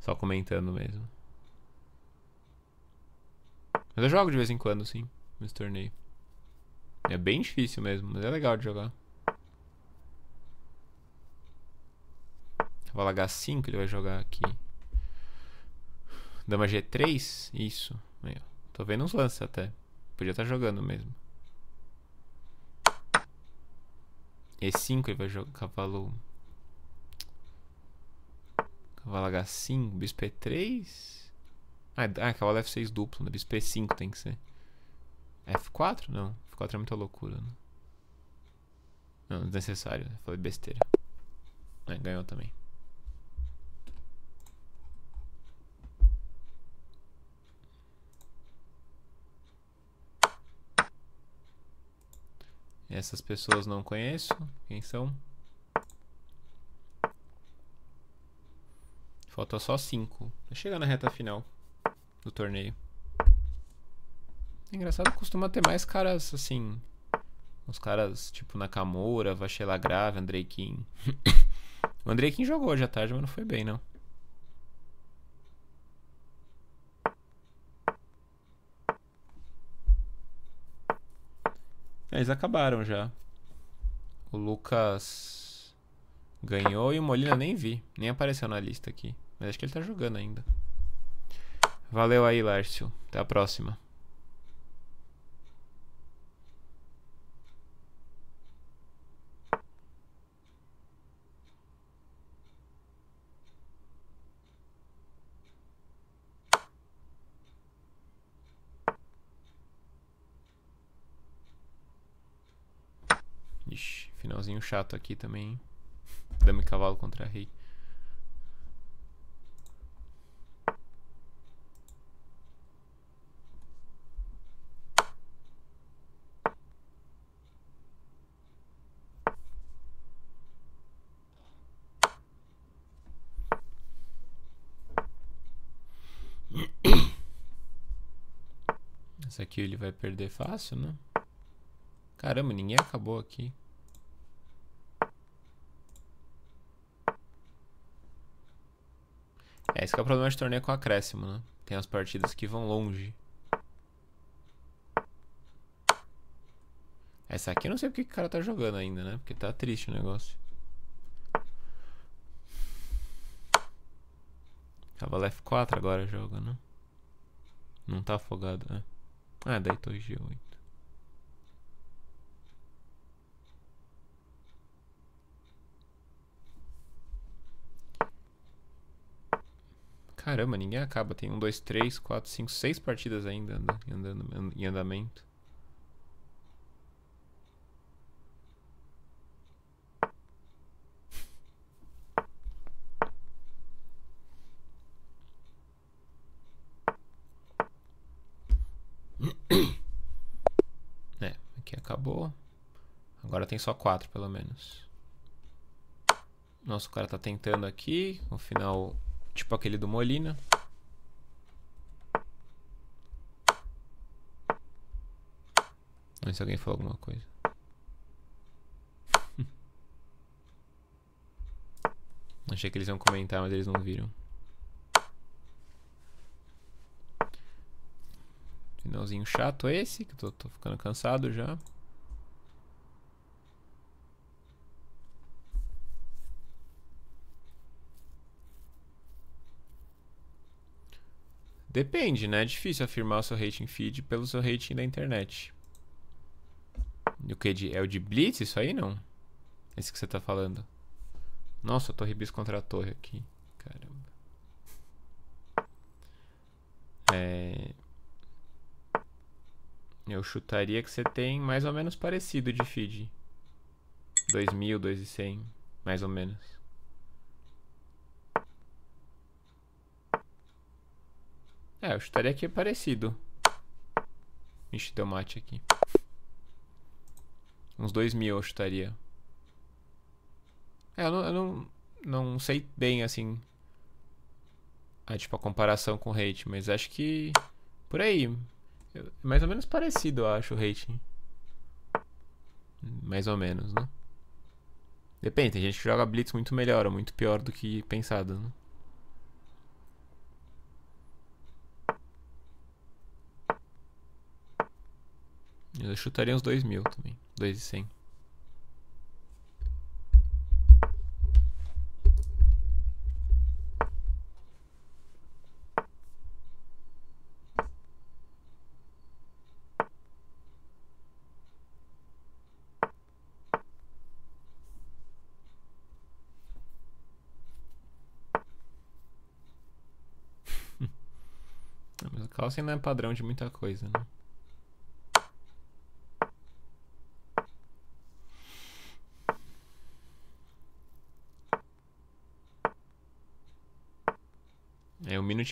Só comentando mesmo. Mas eu jogo de vez em quando, sim, nesse torneio. É bem difícil mesmo, mas é legal de jogar. Cavalo H5 ele vai jogar aqui. Dama G3? Isso. Aí, Tô vendo uns lances até. Podia estar tá jogando mesmo. E5 ele vai jogar cavalo... Cavalo H5, bispo E3... Ah, cavalo é, ah, F6 duplo, né? bispo 5 tem que ser. F4? Não, F4 é muita loucura. Né? Não, desnecessário, falei besteira. É, ganhou também. Essas pessoas não conheço. Quem são? Falta só 5. Chega na reta final do torneio. É engraçado costuma ter mais caras assim. Uns caras tipo Nakamura, Vachela Grave, Andrei Kim. o Andrei Kim jogou hoje à tarde, mas não foi bem, não. É, eles acabaram já. O Lucas ganhou e o Molina nem vi. Nem apareceu na lista aqui. Mas acho que ele tá jogando ainda. Valeu aí, Lárcio. Até a próxima. Ixi, finalzinho chato aqui também. Dame cavalo contra rei. Esse aqui ele vai perder fácil, né? Caramba, ninguém acabou aqui. É, esse que é o problema de torneio com acréscimo, né? Tem as partidas que vão longe. Essa aqui eu não sei porque o cara tá jogando ainda, né? Porque tá triste o negócio. Cavalo F4 agora joga, né? Não tá afogado, né? Ah, daí 2G8. Caramba, ninguém acaba. Tem 1, 2, 3, 4, 5, 6 partidas ainda em andamento. Agora tem só quatro, pelo menos. Nosso cara tá tentando aqui. O final, tipo aquele do Molina. Vamos se alguém falou alguma coisa. Achei que eles iam comentar, mas eles não viram. Finalzinho chato esse, que eu tô, tô ficando cansado já. Depende, né? É difícil afirmar o seu rating feed pelo seu rating da internet. E o que é o de Blitz isso aí não? Esse que você tá falando. Nossa, torre bis contra a torre aqui. Caramba. É... Eu chutaria que você tem mais ou menos parecido de feed. 2000, 2100, mais ou menos. É, eu chutaria que é parecido. Ixi, deu mate aqui. Uns dois mil eu chutaria. É, eu não, eu não, não sei bem, assim, a ah, tipo, a comparação com o hate, mas acho que. Por aí. Mais ou menos parecido, eu acho, o rating. Mais ou menos, né? Depende, tem gente que joga Blitz muito melhor ou muito pior do que pensado, né? Eu chutaria uns 2 mil também. 2,100. Mas o Carlsen não é padrão de muita coisa, né?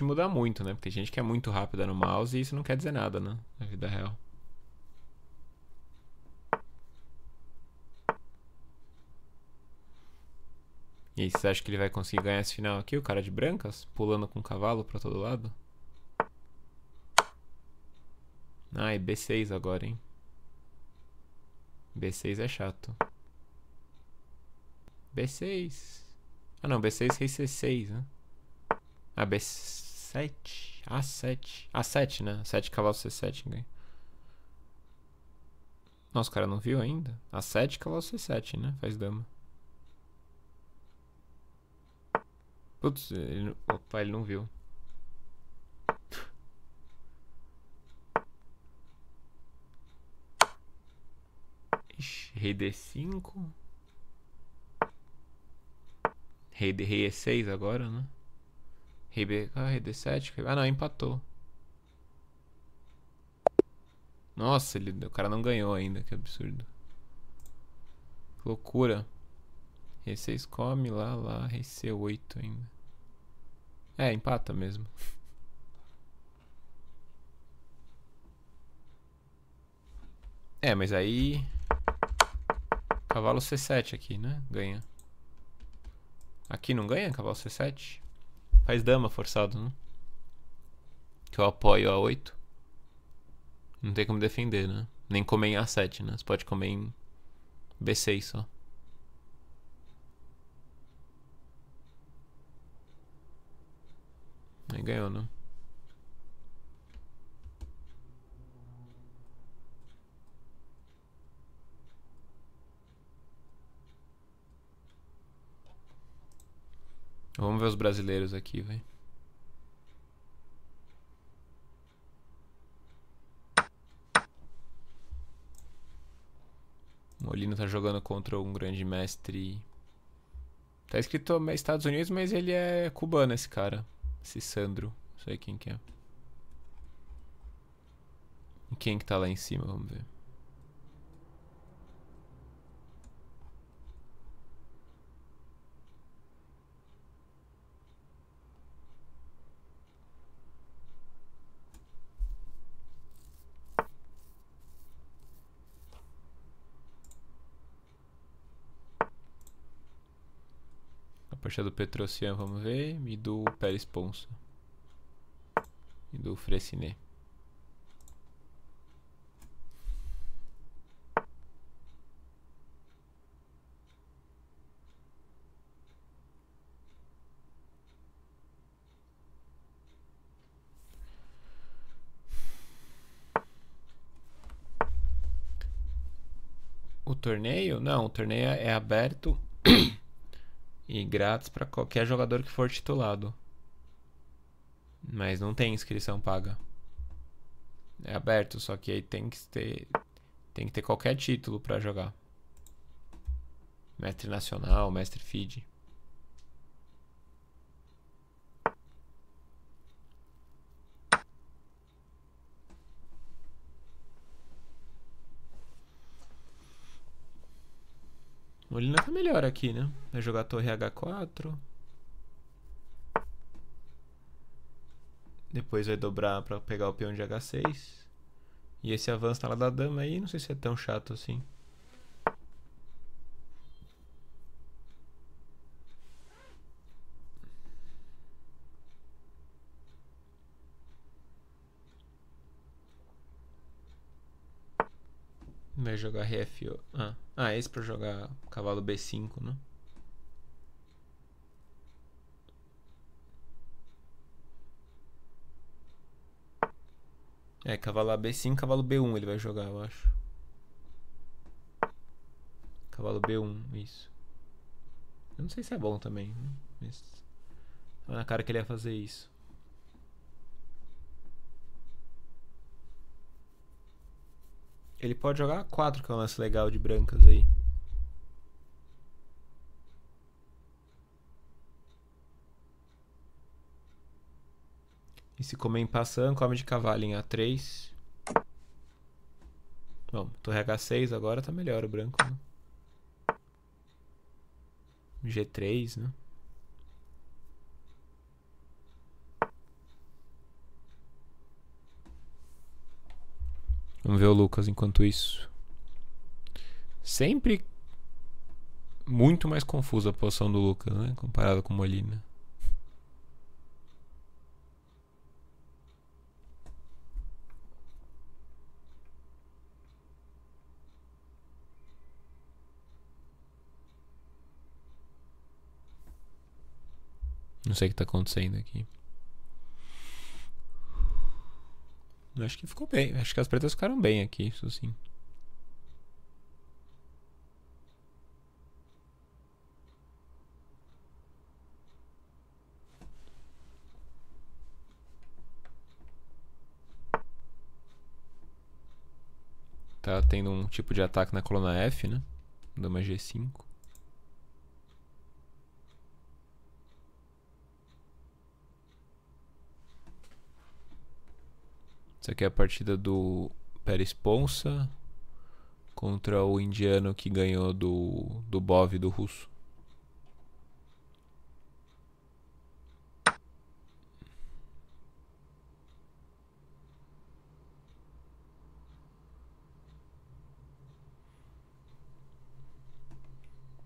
mudar muda muito, né? Porque tem gente que é muito rápida no mouse e isso não quer dizer nada, né? Na vida real. E aí, você acha que ele vai conseguir ganhar esse final aqui, o cara de brancas? Pulando com o cavalo pra todo lado? Ah, é B6 agora, hein? B6 é chato. B6. Ah, não, B6 rei C6, né? Ah, B6. A7. A7, né? 7 cavalos C7 é ganha. Nossa, o cara não viu ainda? A7, cavalo C7, né? Faz dama. Putz, ele... opa, ele não viu. Ixi, rei D5. Rei, de, rei E6 agora, né? Rei B. Ah, Rei D7. Ah, não, empatou. Nossa, ele, o cara não ganhou ainda. Que absurdo. Que loucura. Rei 6 come lá, lá. Rei C8 ainda. É, empata mesmo. É, mas aí... Cavalo C7 aqui, né? Ganha. Aqui não ganha cavalo C7? Faz dama forçado, né? Que eu apoio a 8. Não tem como defender, né? Nem comer em A7, né? Você pode comer em B6 só. Aí ganhou, né? Vamos ver os brasileiros aqui, velho. Molino tá jogando contra um grande mestre. Tá escrito Estados Unidos, mas ele é cubano esse cara. Esse Sandro. Não sei quem que é. E quem que tá lá em cima, vamos ver. Partida do Petrocian, vamos ver. E do Pérez Ponça. E do Frecinet. O torneio? Não, o torneio é aberto e grátis para qualquer jogador que for titulado. Mas não tem inscrição paga. É aberto, só que aí tem que ter tem que ter qualquer título para jogar. Mestre nacional, mestre feed. O Lina tá melhor aqui, né? Vai jogar torre H4. Depois vai dobrar pra pegar o peão de H6. E esse avanço tá lá da dama aí, não sei se é tão chato assim. jogar RFO. Ah, ah esse pra jogar cavalo B5, né? É, cavalo B5, cavalo B1 ele vai jogar, eu acho. Cavalo B1, isso. Eu não sei se é bom também, né? mas... Tá na cara que ele ia fazer isso. Ele pode jogar a 4, que é um lance legal de brancas aí. E se comer em passando, come de cavalo em A3. Bom, torre H6 agora tá melhor o branco. Né? G3, né? Vamos ver o Lucas enquanto isso. Sempre muito mais confusa a posição do Lucas, né? Comparado com o Molina. Não sei o que está acontecendo aqui. Acho que ficou bem. Acho que as pretas ficaram bem aqui, isso sim. Tá tendo um tipo de ataque na coluna F, né? Dama G5. Isso aqui é a partida do Pérez Ponça contra o indiano que ganhou do, do Bov do russo.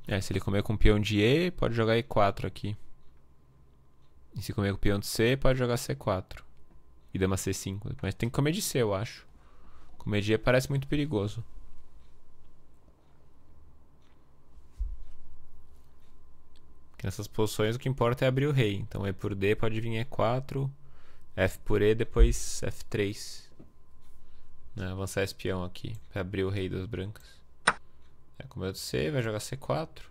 É, se ele comer com o peão de E, pode jogar E4 aqui. E se comer com o peão de C, pode jogar C4 e dama C5. Mas tem que comer de C, eu acho. Comer de E parece muito perigoso. Porque nessas posições o que importa é abrir o rei. Então E por D pode vir E4, F por E, depois F3. Né? Avançar espião aqui, para abrir o rei das brancas. É, comeu de C, vai jogar C4.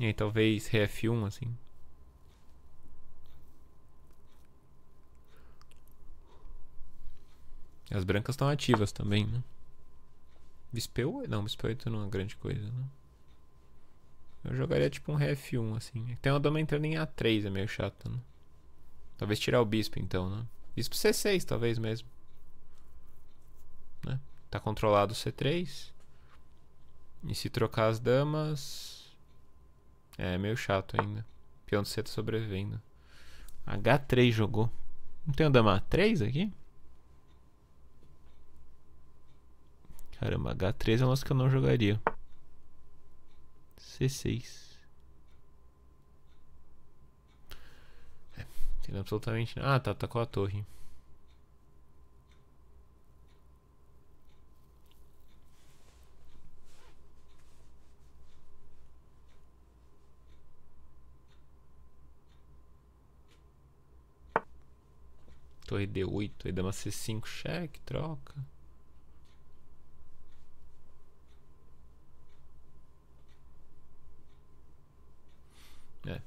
E aí talvez f 1 assim. As brancas estão ativas também, né? Bispeu? Não, Bispeu 8 não é grande coisa, né? Eu jogaria tipo um RF1, assim. É tem uma dama entrando em A3, é meio chato, né? Talvez tirar o bispo, então, né? Bispo C6, talvez mesmo. Né? Tá controlado o C3. E se trocar as damas... É, meio chato ainda. Peão do C tá sobrevivendo. H3 jogou. Não tem uma dama A3 aqui? Caramba, H3 é um lance que eu não jogaria. C6. É, tem absolutamente nada. Ah, tá, tá com a torre. Torre D8, aí dá uma C5, cheque, troca. É.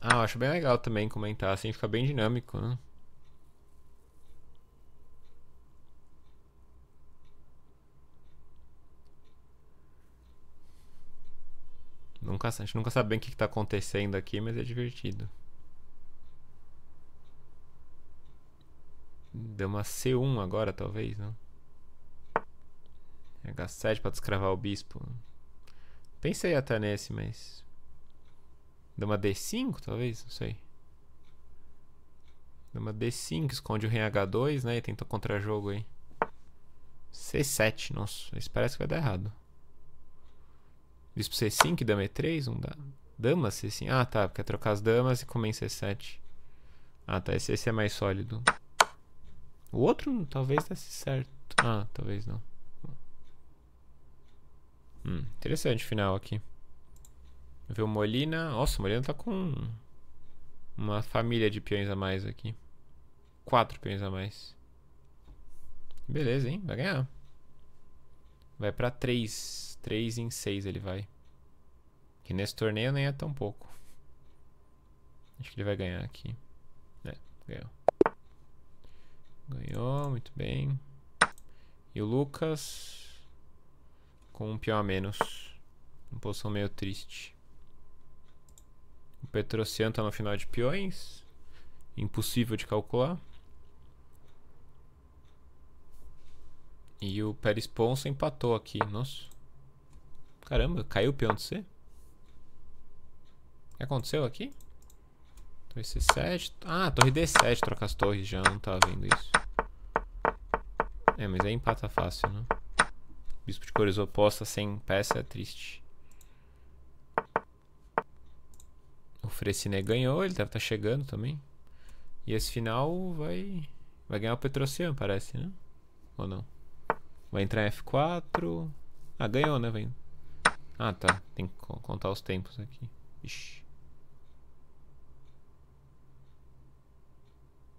Ah, eu acho bem legal também comentar, assim fica bem dinâmico, né? Nunca, a gente nunca sabe bem o que está acontecendo aqui, mas é divertido. Deu uma C1 agora, talvez, não? H7 para descravar o bispo. Pensei até nesse, mas Dá uma D5, talvez? Não sei. Dá uma D5, esconde o rei H2, né? E tenta contra-jogo aí. C7, nossa. Esse parece que vai dar errado. Bispo C5, dama E3, não dá. Dama C5. Ah, tá. Quer trocar as damas e comer em C7. Ah, tá. Esse, esse é mais sólido. O outro talvez desse certo. Ah, talvez não. Hum, interessante o final aqui. Ver o Molina. Nossa, o Molina tá com uma família de peões a mais aqui. Quatro peões a mais. Beleza, hein? Vai ganhar. Vai pra três. Três em seis ele vai. Que nesse torneio nem é tão pouco. Acho que ele vai ganhar aqui. É, ganhou. Ganhou, muito bem. E o Lucas com um peão a menos. Uma posição meio triste. O Petrocian tá no final de peões. Impossível de calcular. E o Pérez Ponça empatou aqui. Nossa. Caramba, caiu o peão de C? O que aconteceu aqui? Torre C7. Ah, torre D7 troca as torres já. Não tava tá vendo isso. É, mas aí empata fácil, né? Bispo de cores opostas sem peça é triste. Freciné ganhou, ele deve estar tá chegando também. E esse final vai vai ganhar o Petrocian, parece, né? Ou não? Vai entrar em F4. Ah, ganhou, né? Vai... Ah, tá. Tem que contar os tempos aqui. Ixi.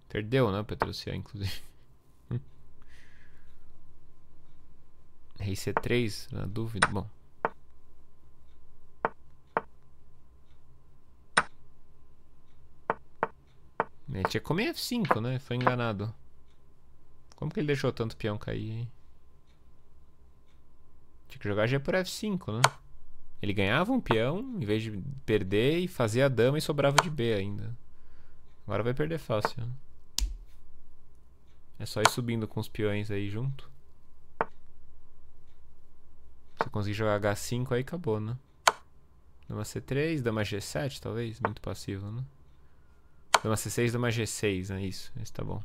Perdeu, né, o Petrocian, inclusive. Rei C3, na dúvida. Bom. Ele tinha que comer F5, né? Foi enganado. Como que ele deixou tanto peão cair, hein? Tinha que jogar G por F5, né? Ele ganhava um peão, em vez de perder, e fazia a dama e sobrava de B ainda. Agora vai perder fácil. Né? É só ir subindo com os peões aí junto. Se eu conseguir jogar H5 aí acabou, né? Dama C3, dama G7 talvez, muito passivo, né? Dama uma C6, Dama uma G6, né? Isso, isso tá bom.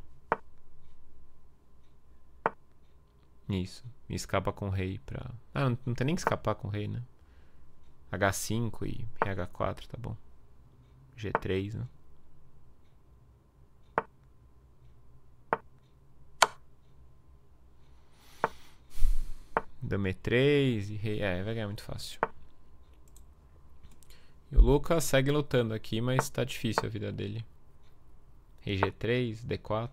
Isso. E escapa com o rei pra... Ah, não, não tem nem que escapar com o rei, né? H5 e H4, tá bom. G3, né? e 3 e rei. É, vai ganhar muito fácil. E o Lucas segue lutando aqui, mas tá difícil a vida dele. RG3, D4.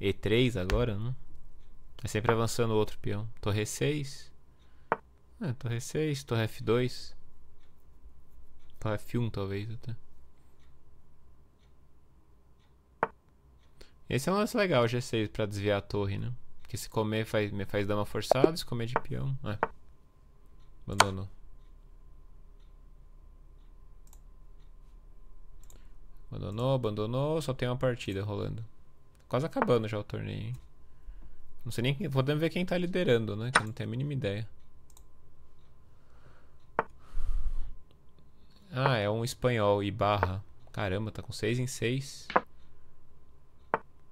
E3 agora, né? É sempre avançando o outro peão. Torre 6. É, torre 6, torre F2. Torre F1 talvez até. Esse é um lance legal, G6, pra desviar a torre, né? Porque se comer faz, me faz dar uma forçada, se comer de peão. É. Abandonou. Abandonou, abandonou, só tem uma partida rolando. quase acabando já o torneio, hein? Não sei nem. Podemos ver quem tá liderando, né? Que eu não tenho a mínima ideia. Ah, é um espanhol e barra. Caramba, tá com 6 em 6.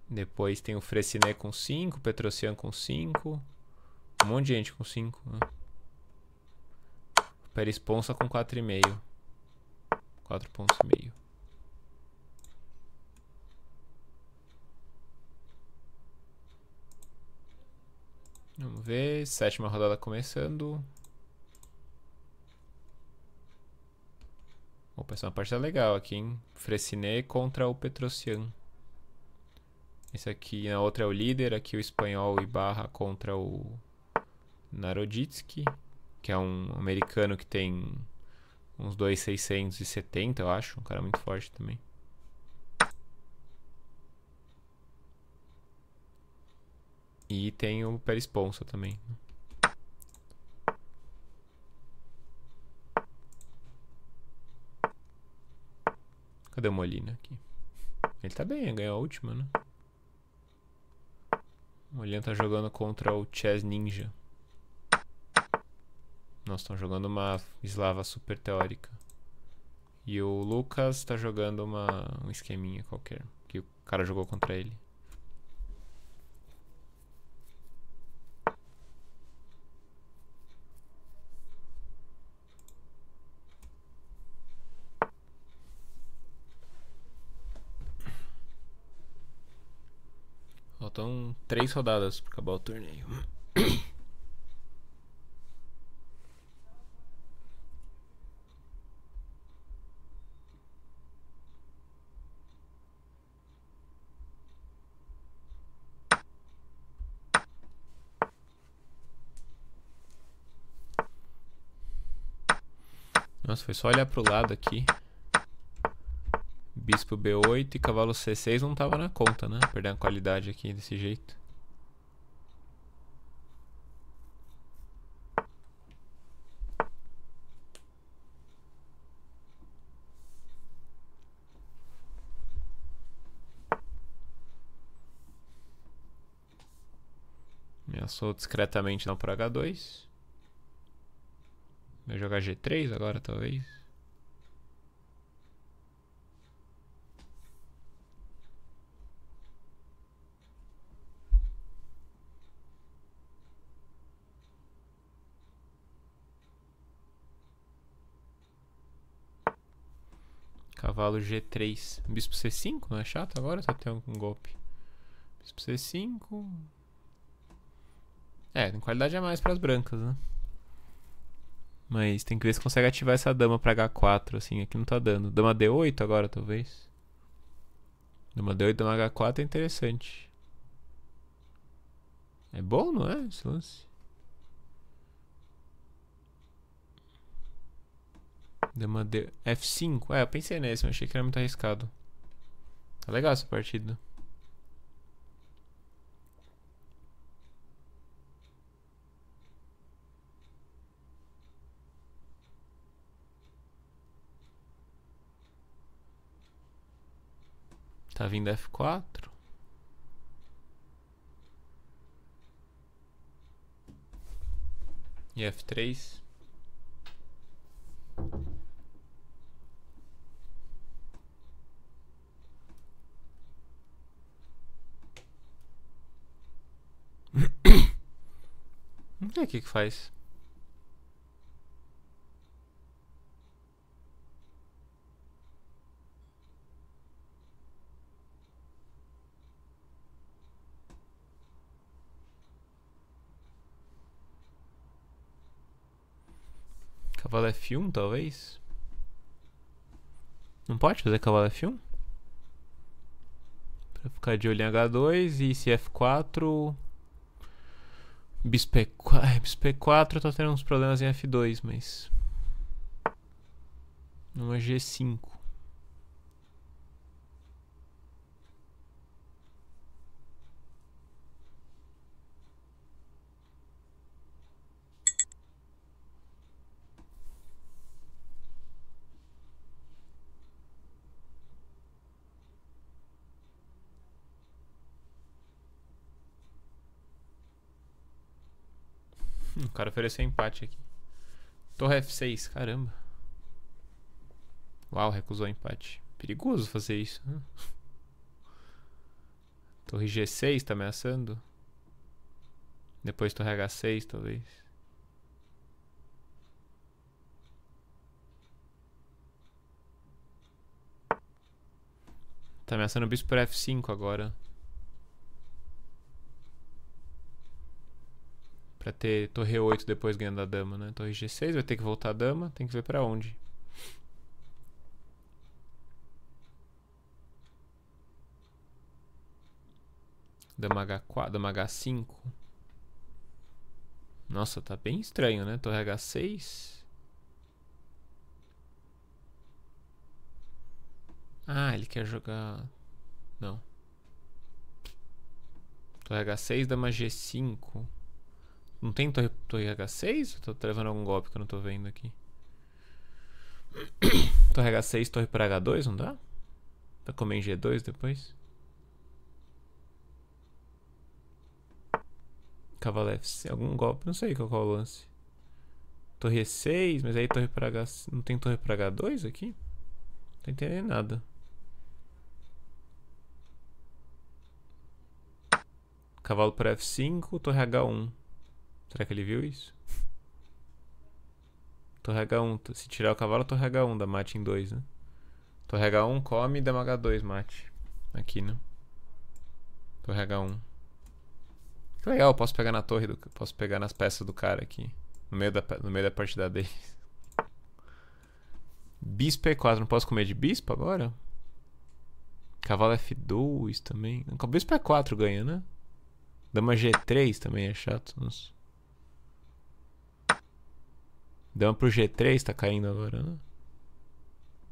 Depois tem o Fresinet com 5, Petrocian com 5. Um monte de gente com 5. Né? Peresponsa com 4,5. 4,5. Vamos ver, sétima rodada começando. Opa, essa é uma partida legal aqui, hein? Frecinet contra o Petrocian. Esse aqui, na outra é o líder, aqui o espanhol Ibarra contra o Naroditsky, que é um americano que tem uns 2,670, eu acho. Um cara muito forte também. E tem o perisponsa também. Cadê o Molina aqui? Ele tá bem, ganhou a última, né? O Molina tá jogando contra o Chess Ninja. Nós estão jogando uma Slava super teórica. E o Lucas tá jogando uma, um esqueminha qualquer. Que o cara jogou contra ele. três rodadas pra acabar o torneio. Nossa, foi só olhar pro lado aqui. Bispo B8 e cavalo C6 não tava na conta, né? Perder a qualidade aqui desse jeito. Passou discretamente não para H2. Vai jogar G3 agora, talvez. Cavalo G3. Bispo C5, não é chato agora? Só tem um golpe. Bispo C5. É, tem qualidade a mais pras brancas, né? Mas tem que ver se consegue ativar essa dama pra H4, assim. Aqui não tá dando. Dama D8 agora, talvez. Dama D8, dama H4 é interessante. É bom, não é? Esse lance. Dama D... F5. É, eu pensei nesse, mas achei que era muito arriscado. Tá legal essa partida. Tá vindo F4. E F3. Não sei o que é que faz. cavalo é F1, talvez? Não pode fazer cavalo é F1? Pra ficar de olho em H2 e se F4... Bispo 4 Bispo E4 tá tendo uns problemas em F2, mas... Numa é G5. O cara ofereceu empate aqui. Torre F6, caramba. Uau, recusou empate. Perigoso fazer isso. Né? Torre G6 tá ameaçando. Depois torre H6, talvez. Tá ameaçando o bispo por F5 agora. Pra ter torre 8 depois ganhando a dama, né? Torre G6 vai ter que voltar a dama, tem que ver pra onde. Dama H4, dama H5. Nossa, tá bem estranho, né? Torre H6. Ah, ele quer jogar... Não. Torre H6, dama G5. Não tem Torre, torre H6? Tô travando algum golpe que eu não tô vendo aqui. torre H6, Torre para H2, não dá? Pra comer em G2 depois? Cavalo F6, algum golpe, não sei qual é o lance. Torre E6, mas aí Torre para H... Não tem Torre para H2 aqui? Não tô entendendo nada. Cavalo para F5, Torre H1. Será que ele viu isso? Torre H1. Se tirar o cavalo, torre H1, dá mate em 2, né? Torre H1 come e dá H2 mate. Aqui, né? Torre H1. Que legal, posso pegar na torre, do, posso pegar nas peças do cara aqui. No meio da, no meio da partida dele. Bispo E4, é não posso comer de bispo agora? Cavalo F2 também. Bispo E4 é ganha, né? Dama G3 também é chato. Nossa. Dama pro G3 tá caindo agora, né?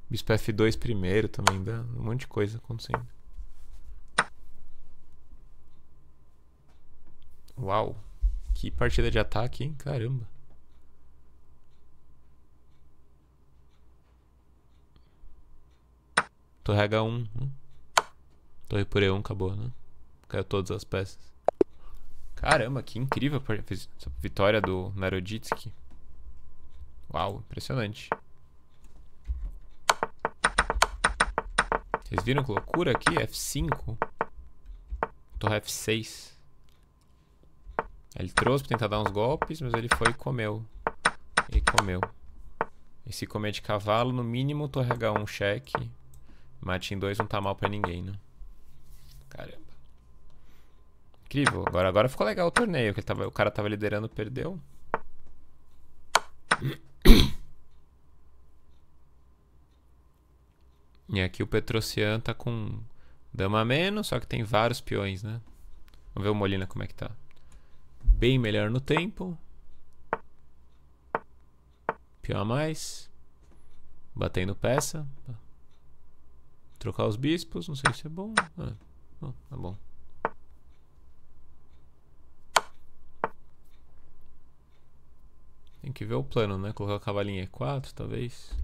Bispo F2 primeiro também dá. Um monte de coisa acontecendo. Uau. Que partida de ataque, hein? Caramba. Torre H1. Né? Hum? Torre por E1 acabou, né? Caiu todas as peças. Caramba, que incrível essa vitória do Naroditsky. Uau, impressionante. Vocês viram que loucura aqui? F5. Torre F6. Ele trouxe pra tentar dar uns golpes, mas ele foi e comeu. E comeu. E se comer de cavalo, no mínimo, torre H1 cheque. Mate em 2 não tá mal pra ninguém, né? Caramba. Incrível. Agora, agora ficou legal o torneio. Que tava, o cara tava liderando, perdeu. E aqui o Petrocian tá com dama a menos, só que tem vários peões, né? Vamos ver o Molina como é que tá. Bem melhor no tempo. Peão a mais. Batendo peça. Trocar os bispos, não sei se é bom. Ah, tá bom. Tem que ver o plano, né? Colocar o cavalinho em E4, talvez.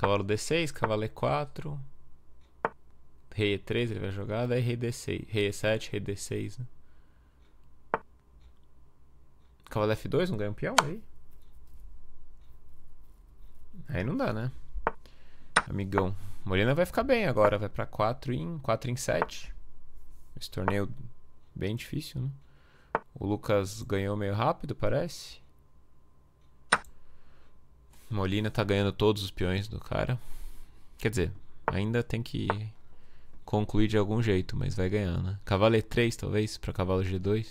Cavalo D6, cavalo E4. Rei E3 ele vai jogar, daí rei D6. Rei E7, rei D6, né? Cavalo F2 não ganha um peão aí. Aí não dá, né? Amigão. Morena vai ficar bem agora, vai pra 4 em, 4 em 7. Esse torneio bem difícil, né? O Lucas ganhou meio rápido, parece. Molina tá ganhando todos os peões do cara. Quer dizer, ainda tem que concluir de algum jeito, mas vai ganhando. Né? Cavalo E3 talvez pra cavalo G2.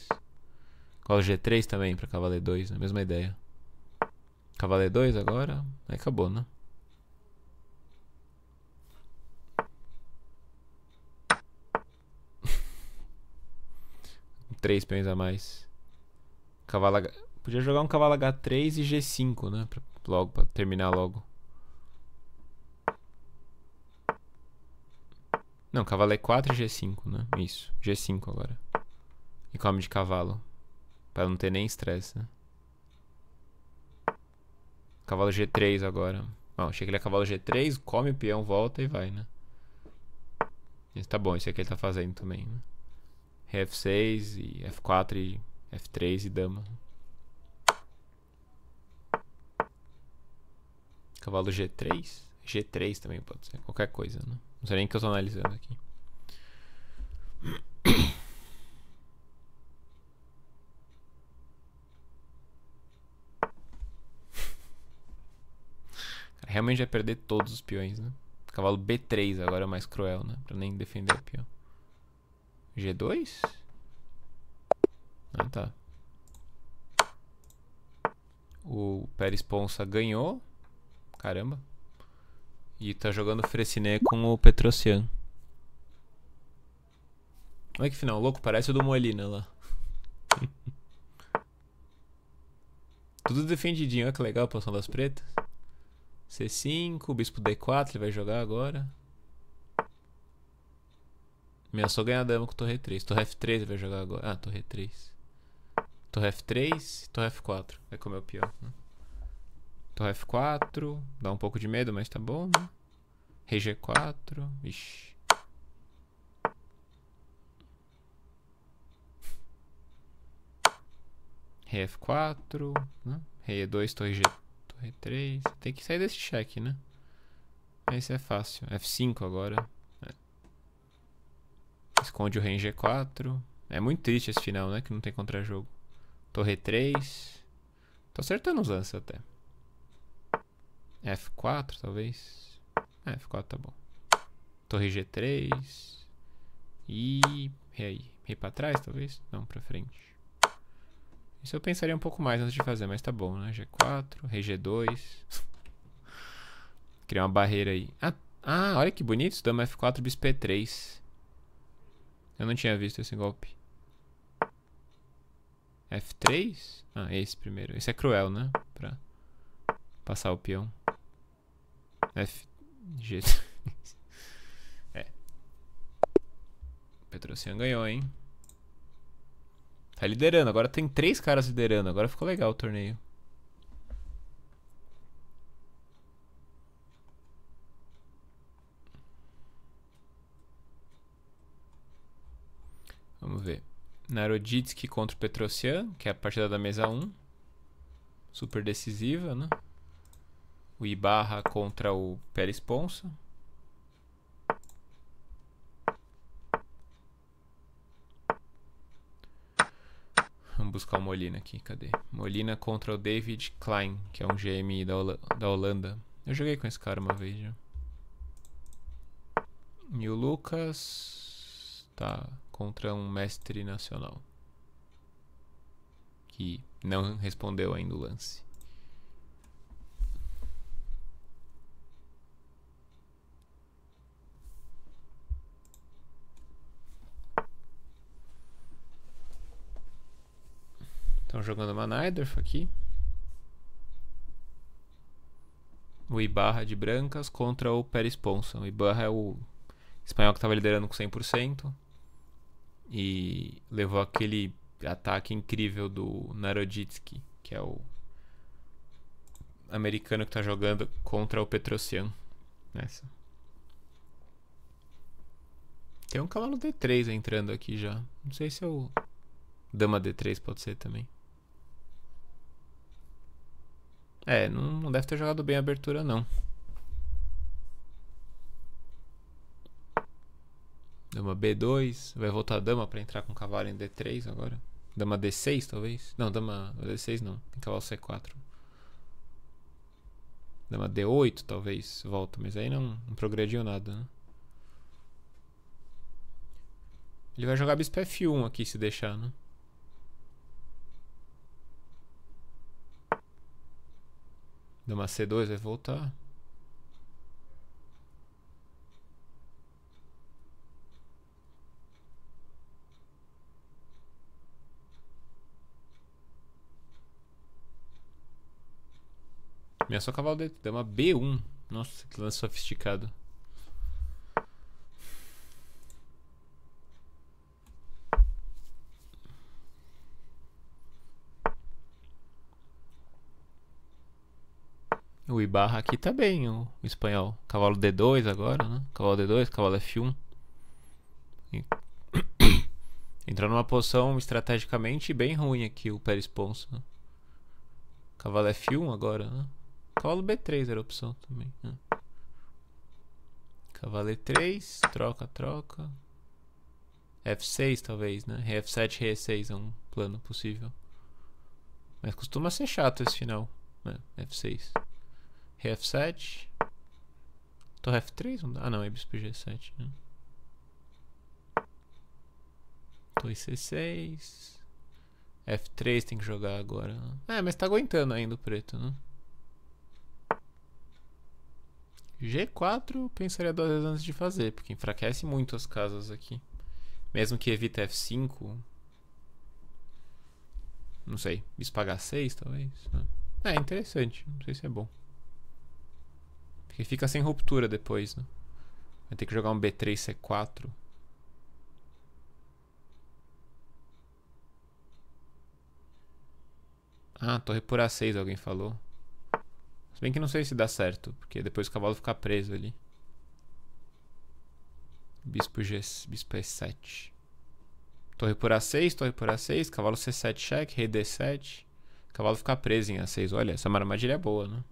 Cavalo G3 também pra cavalo E2, né? mesma ideia. Cavalo E2 agora, aí acabou, né? Três peões a mais. Cavalo H... Podia jogar um cavalo H3 e G5, né? Pra logo, pra terminar logo. Não, cavalo é 4 e G5, né? Isso, G5 agora. E come de cavalo. Pra não ter nem estresse, né? Cavalo G3 agora. Ó, achei que ele é cavalo G3, come o peão, volta e vai, né? Esse tá bom, esse aqui ele tá fazendo também, né? F6 e F4 e F3 e dama. Cavalo G3? G3 também pode ser, qualquer coisa, né? Não sei nem o que eu tô analisando aqui. Realmente vai perder todos os peões, né? Cavalo B3 agora é mais cruel, né? Pra nem defender o peão. G2? Ah, tá. O Pérez Ponça ganhou. Caramba. E tá jogando Frecinet com o Petrocian. Olha é que final louco, parece o do Molina lá. Tudo defendidinho, olha que legal a posição das pretas. C5, bispo D4, ele vai jogar agora. Ameaçou ganhar dama com torre 3. Torre F3 ele vai jogar agora. Ah, torre 3. Torre F3, torre F4. É como é o pior, né? Torre F4. Dá um pouco de medo, mas tá bom. Né? Rei G4. Ixi. Rei F4. Né? Rei E2, torre, G... torre 3 Tem que sair desse cheque, né? Esse é fácil. F5 agora. É. Esconde o rei em G4. É muito triste esse final, né? Que não tem contra-jogo. Torre 3. Tô acertando os lances até. F4, talvez. Ah, é, F4 tá bom. Torre G3. E... E aí? Rei pra trás, talvez? Não, pra frente. Isso eu pensaria um pouco mais antes de fazer, mas tá bom, né? G4, rei G2. Criar uma barreira aí. Ah, ah, olha que bonito. dama F4, bispo E3. Eu não tinha visto esse golpe. F3? Ah, esse primeiro. Esse é cruel, né? Pra passar o peão. F. G. é. Petrocian ganhou, hein? Tá liderando. Agora tem três caras liderando. Agora ficou legal o torneio. Vamos ver. Naroditsky contra o Petrocian, que é a partida da mesa 1. Super decisiva, né? o Ibarra contra o Pérez Ponça. Vamos buscar o Molina aqui, cadê? Molina contra o David Klein, que é um GM da, Hol da Holanda. Eu joguei com esse cara uma vez já. E o Lucas tá contra um mestre nacional. Que não respondeu ainda o lance. Estão jogando uma Nidorf aqui. O Ibarra de brancas contra o Pérez Ponça. O Ibarra é o espanhol que estava liderando com 100%. E levou aquele ataque incrível do Naroditsky, que é o americano que está jogando contra o Petrosian. Nessa. Tem um cavalo D3 entrando aqui já. Não sei se é o Dama D3 pode ser também. É, não deve ter jogado bem a abertura, não. Dama B2, vai voltar a dama pra entrar com cavalo em D3 agora. Dama D6 talvez? Não, dama D6 não, tem cavalo C4. Dama D8 talvez volta, mas aí não, não progrediu nada, né? Ele vai jogar bispo F1 aqui se deixar, né? Dama uma C2, vai voltar. Minha só cavalo dentro, Dama uma B1. Nossa, que lance sofisticado. o Ibarra aqui tá bem, o, o espanhol. Cavalo D2 agora, né? Cavalo D2, cavalo F1. E... Entrou numa posição estrategicamente bem ruim aqui o Pérez Ponce. Né? Cavalo F1 agora, né? Cavalo B3 era a opção também. Né? Cavalo E3, troca, troca. F6 talvez, né? F7 re E6 é um plano possível. Mas costuma ser chato esse final, né? F6. Rf7. Torre F3? Ah, não, é bispo G7. Né? Torre C6. F3 tem que jogar agora. Né? É, mas tá aguentando ainda o preto, né? G4 pensaria duas vezes antes de fazer, porque enfraquece muito as casas aqui. Mesmo que evite F5. Não sei, bispo H6 talvez. Né? É interessante, não sei se é bom. Porque fica sem ruptura depois, né? Vai ter que jogar um B3, C4. Ah, torre por A6, alguém falou. Se bem que não sei se dá certo, porque depois o cavalo fica preso ali. Bispo, G, bispo E7. Torre por A6, torre por A6, cavalo C7 check, rei D7. Cavalo fica preso em A6. Olha, essa armadilha é boa, né?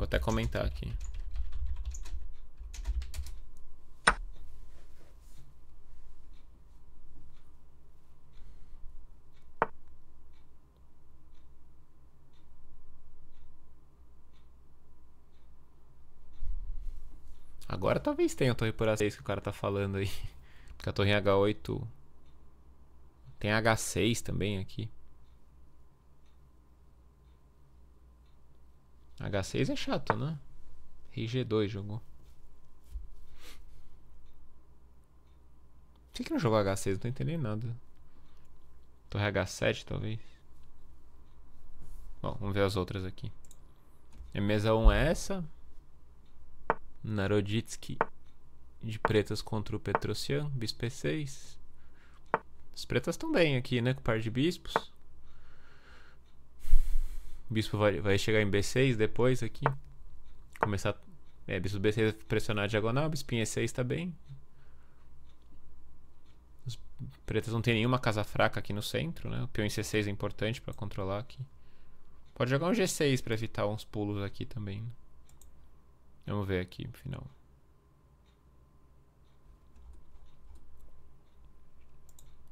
Vou até comentar aqui. Agora talvez tenha a torre por A6 que o cara tá falando aí. Porque a torre é H8. Tem H6 também aqui. H6 é chato, né? RG2 jogou. Por que, que não jogou H6? Não tô entendendo nada. Torre H7, talvez. Bom, vamos ver as outras aqui. É mesa 1 essa. Naroditsky de pretas contra o Petrosian, bispo E6. As pretas estão bem aqui, né? Com par de bispos. O bispo vai, vai chegar em B6 depois aqui. Começar. É, bispo B6 pressionar a diagonal, bispo em E6 tá bem. Os pretos não tem nenhuma casa fraca aqui no centro, né? O peão em C6 é importante para controlar aqui. Pode jogar um G6 para evitar uns pulos aqui também. Vamos ver aqui no final.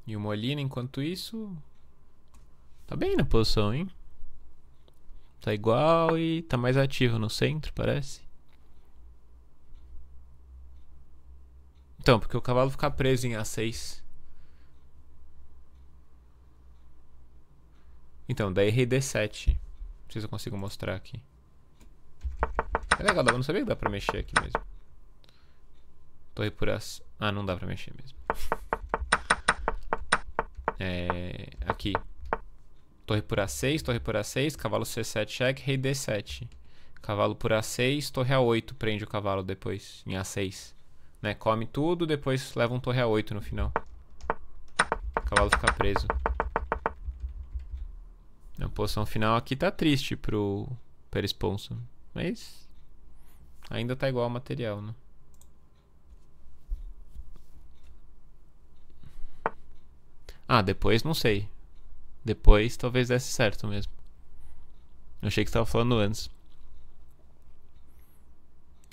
E o Molina, enquanto isso, tá bem na posição, hein? tá igual e tá mais ativo no centro, parece. Então, porque o cavalo fica preso em A6. Então, daí d 7 Não sei se eu consigo mostrar aqui. É legal, eu não sabia que dá pra mexer aqui mesmo. Torre por as... Ah, não dá pra mexer mesmo. É... Aqui. Torre por A6, torre por A6, cavalo C7 cheque, rei D7. Cavalo por A6, torre A8 prende o cavalo depois, em A6. Né? Come tudo, depois leva um torre A8 no final. O cavalo fica preso. A posição final aqui tá triste pro Perisponso. Mas ainda tá igual ao material, né? Ah, depois não sei depois, talvez desse certo mesmo. Eu achei que estava falando antes.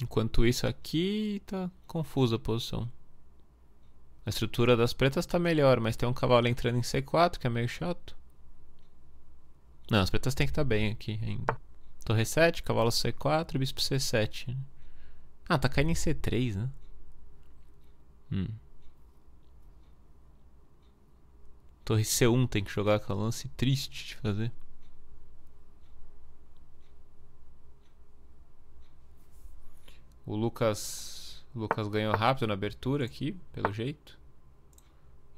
Enquanto isso aqui tá confusa a posição. A estrutura das pretas tá melhor, mas tem um cavalo entrando em C4, que é meio chato. Não, as pretas tem que estar tá bem aqui ainda. Torre 7, cavalo C4, bispo C7. Ah, tá caindo em C3, né? Hum. Torre C1 tem que jogar com a lance triste de fazer. O Lucas, o Lucas ganhou rápido na abertura aqui, pelo jeito.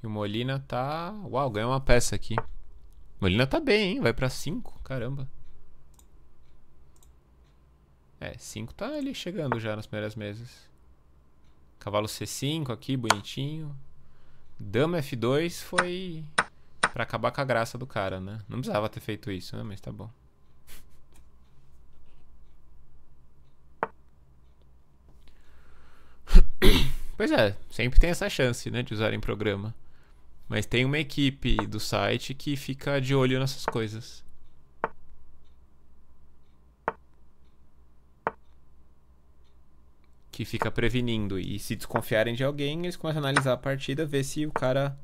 E o Molina tá... Uau, ganhou uma peça aqui. Molina tá bem, hein? Vai pra 5, caramba. É, 5 tá ali chegando já nas primeiras mesas. Cavalo C5 aqui, bonitinho. Dama F2 foi para acabar com a graça do cara, né? Não precisava ter feito isso, né? Mas tá bom. Pois é, sempre tem essa chance, né, de usarem programa. Mas tem uma equipe do site que fica de olho nessas coisas. Que fica prevenindo. E se desconfiarem de alguém, eles começam a analisar a partida, ver se o cara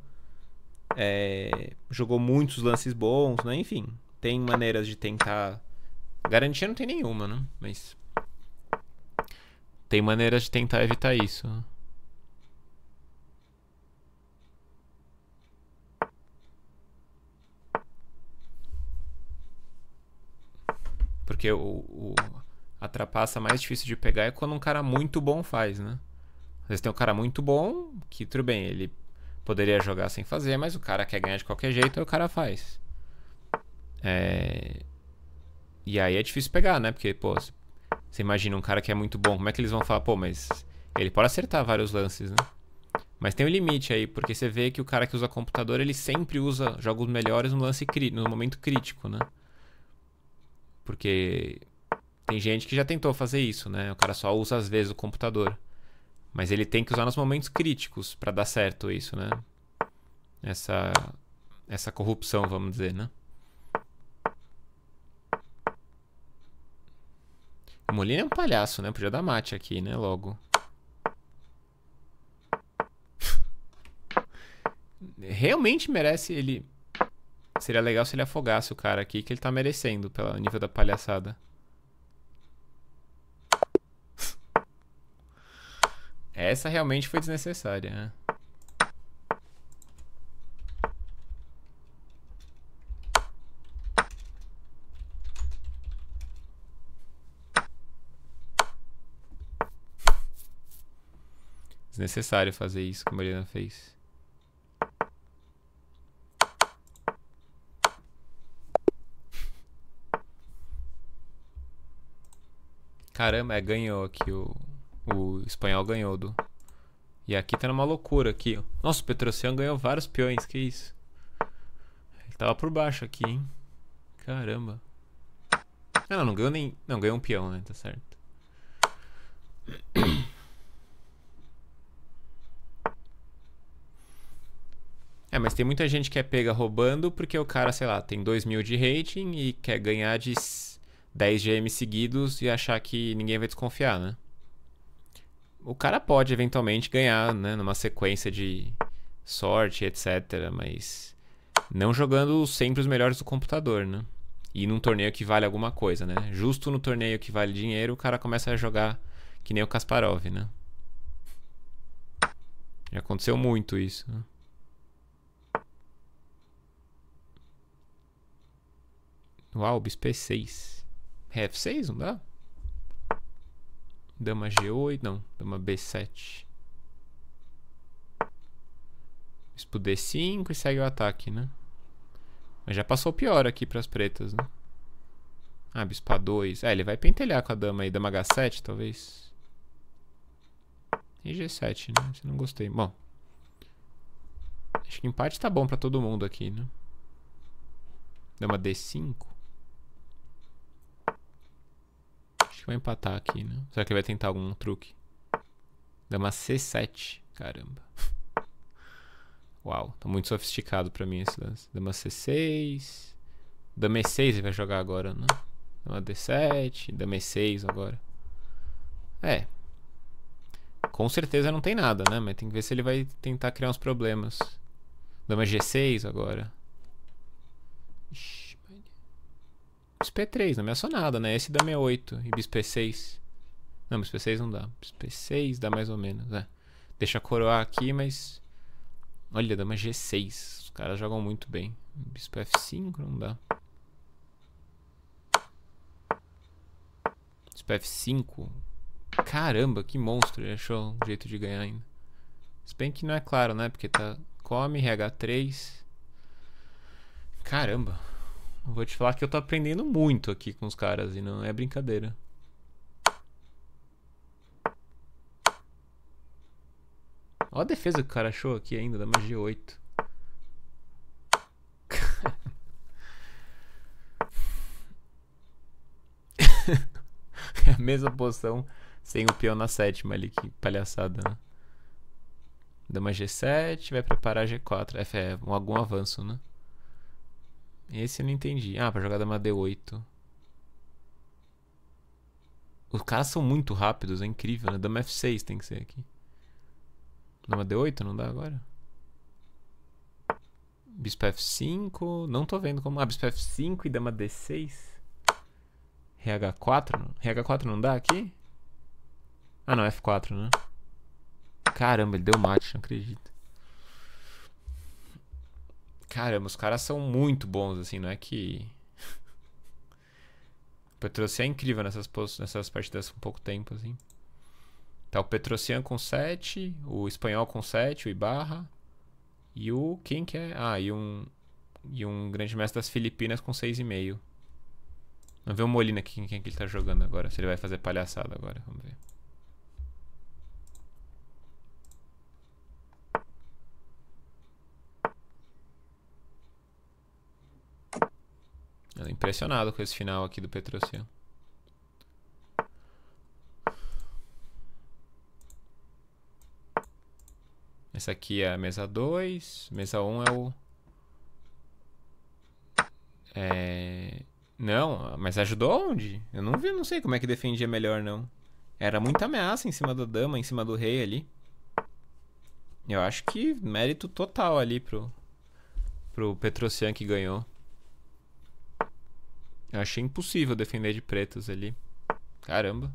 é, jogou muitos lances bons, né? Enfim, tem maneiras de tentar. Garantia não tem nenhuma, né? Mas. Tem maneiras de tentar evitar isso. Né? Porque o, o, a trapaça mais difícil de pegar é quando um cara muito bom faz, né? Às vezes tem um cara muito bom, que tudo bem, ele Poderia jogar sem fazer, mas o cara quer ganhar de qualquer jeito, aí o cara faz. É... E aí é difícil pegar, né? Porque, pô, você imagina um cara que é muito bom, como é que eles vão falar, pô, mas ele pode acertar vários lances, né? Mas tem um limite aí, porque você vê que o cara que usa computador, ele sempre usa jogos melhores no lance no momento crítico, né? Porque tem gente que já tentou fazer isso, né? O cara só usa às vezes o computador. Mas ele tem que usar nos momentos críticos para dar certo isso, né? Essa, essa corrupção, vamos dizer, né? O Molina é um palhaço, né? Podia dar mate aqui, né? Logo. Realmente merece ele... Seria legal se ele afogasse o cara aqui, que ele tá merecendo pelo nível da palhaçada. Essa realmente foi desnecessária, né? Desnecessário fazer isso como a Mariana fez. Caramba, é, ganhou aqui o o espanhol ganhou do. E aqui tá numa loucura aqui. Nossa, o Petrociano ganhou vários peões, que isso. Ele tava por baixo aqui, hein? Caramba. Ah, não, não ganhou nem. Não, ganhou um peão, né? Tá certo. É, mas tem muita gente que é pega roubando porque o cara, sei lá, tem 2 mil de rating e quer ganhar de 10 GM seguidos e achar que ninguém vai desconfiar, né? o cara pode eventualmente ganhar, né? Numa sequência de sorte, etc. Mas não jogando sempre os melhores do computador, né? E num torneio que vale alguma coisa, né? Justo no torneio que vale dinheiro, o cara começa a jogar que nem o Kasparov, né? Já aconteceu muito isso. Né? Uau, p 6 É F6, não dá? Dama G8, não. Dama B7. Bispo D5 e segue o ataque, né? Mas já passou pior aqui para as pretas, né? Ah, bispo A2. É, ele vai pentelhar com a dama aí. Dama H7, talvez. E G7, né? Se não gostei. Bom. Acho que empate tá bom para todo mundo aqui, né? Dama D5. que vai empatar aqui, né? Será que ele vai tentar algum truque? Dama C7. Caramba. Uau, tá muito sofisticado pra mim esse lance. Dama C6. Dama E6 ele vai jogar agora, né? Dama D7. Dama E6 agora. É. Com certeza não tem nada, né? Mas tem que ver se ele vai tentar criar uns problemas. Dama G6 agora. Ixi. Bispo E3, não me ação né? Esse dá 68 e Bispo E6. Não, Bispo E6 não dá. Bispo E6 dá mais ou menos, né? Deixa coroar aqui, mas... Olha, dama G6. Os caras jogam muito bem. Bispo F5 não dá. Bispo F5. Caramba, que monstro. Ele achou um jeito de ganhar ainda. Se bem que não é claro, né? Porque tá... Come, RH3. Caramba. Vou te falar que eu tô aprendendo muito aqui com os caras e não é brincadeira. Olha a defesa que o cara achou aqui ainda, da magia 8. é a mesma poção sem o peão na sétima ali, que palhaçada, né? Dama G7, vai preparar G4. É, é algum avanço, né? Esse eu não entendi. Ah, pra jogar dama D8. Os caras são muito rápidos, é incrível, né? Dama F6 tem que ser aqui. Dama D8 não dá agora? Bispo F5. Não tô vendo como. Ah, Bispo F5 e dama D6. RH4. RH4 não dá aqui? Ah, não, F4, né? Caramba, ele deu mate, não acredito. Caramba, os caras são muito bons, assim, não é que. o Petrocian é incrível nessas, nessas partidas com pouco tempo, assim. Tá o Petrocian com 7, o Espanhol com 7, o Ibarra. E o. Quem que é? Ah, e um. E um grande mestre das Filipinas com 6,5. Vamos ver o Molina aqui, quem, quem é que ele tá jogando agora. Se ele vai fazer palhaçada agora, vamos ver. É Impressionado com esse final aqui do Petrocil. Essa aqui é a mesa 2. Mesa 1 um é o... É... Não, mas ajudou onde? Eu não vi, não sei como é que defendia melhor, não. Era muita ameaça em cima da dama, em cima do rei ali. Eu acho que mérito total ali pro, pro Petrocian que ganhou. Eu achei impossível defender de pretos ali. Caramba.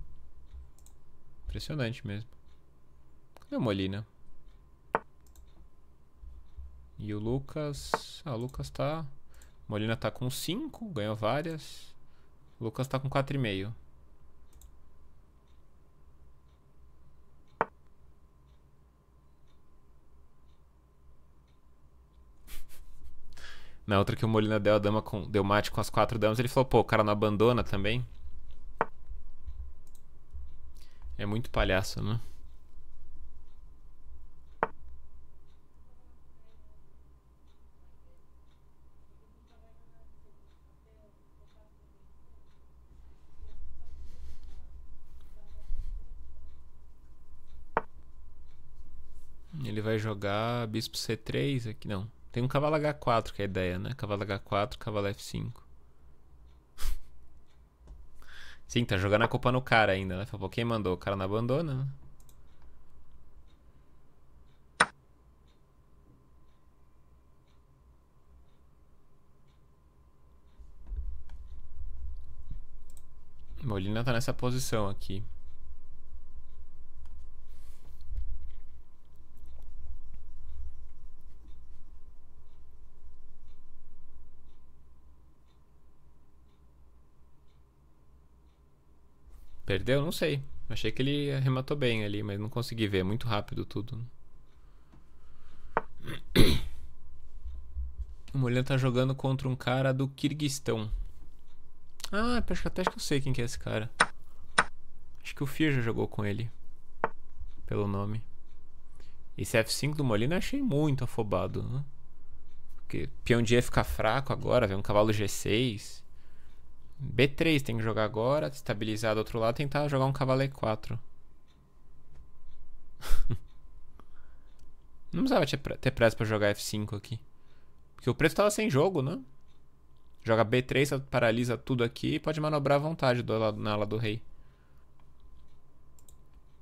Impressionante mesmo. Cadê o Molina? E o Lucas... Ah, o Lucas tá... Molina tá com 5, ganhou várias. O Lucas tá com 4,5. Na outra que o Molina deu a dama com. Deu mate com as quatro damas, ele falou, pô, o cara não abandona também. É muito palhaço, né? Ele vai jogar bispo C3 aqui, não. Tem um cavalo H4 que é a ideia, né? Cavalo H4, cavalo F5. Sim, tá jogando a culpa no cara ainda, né? Falou, quem mandou? O cara não abandona, né? Molina tá nessa posição aqui. Perdeu? Não sei. Achei que ele arrematou bem ali, mas não consegui ver. É muito rápido tudo. O Molhan tá jogando contra um cara do Kirguistão. Ah, até acho que eu sei quem que é esse cara. Acho que o Fia já jogou com ele. Pelo nome. Esse F5 do Molina eu achei muito afobado. Né? Porque peão de E fica fraco agora, vem um cavalo G6. B3 tem que jogar agora, estabilizar do outro lado, tentar jogar um cavalo E4. Não precisava ter pressa pra jogar F5 aqui. Porque o preto tava sem jogo, né? Joga B3, paralisa tudo aqui e pode manobrar à vontade do lado, na ala do rei.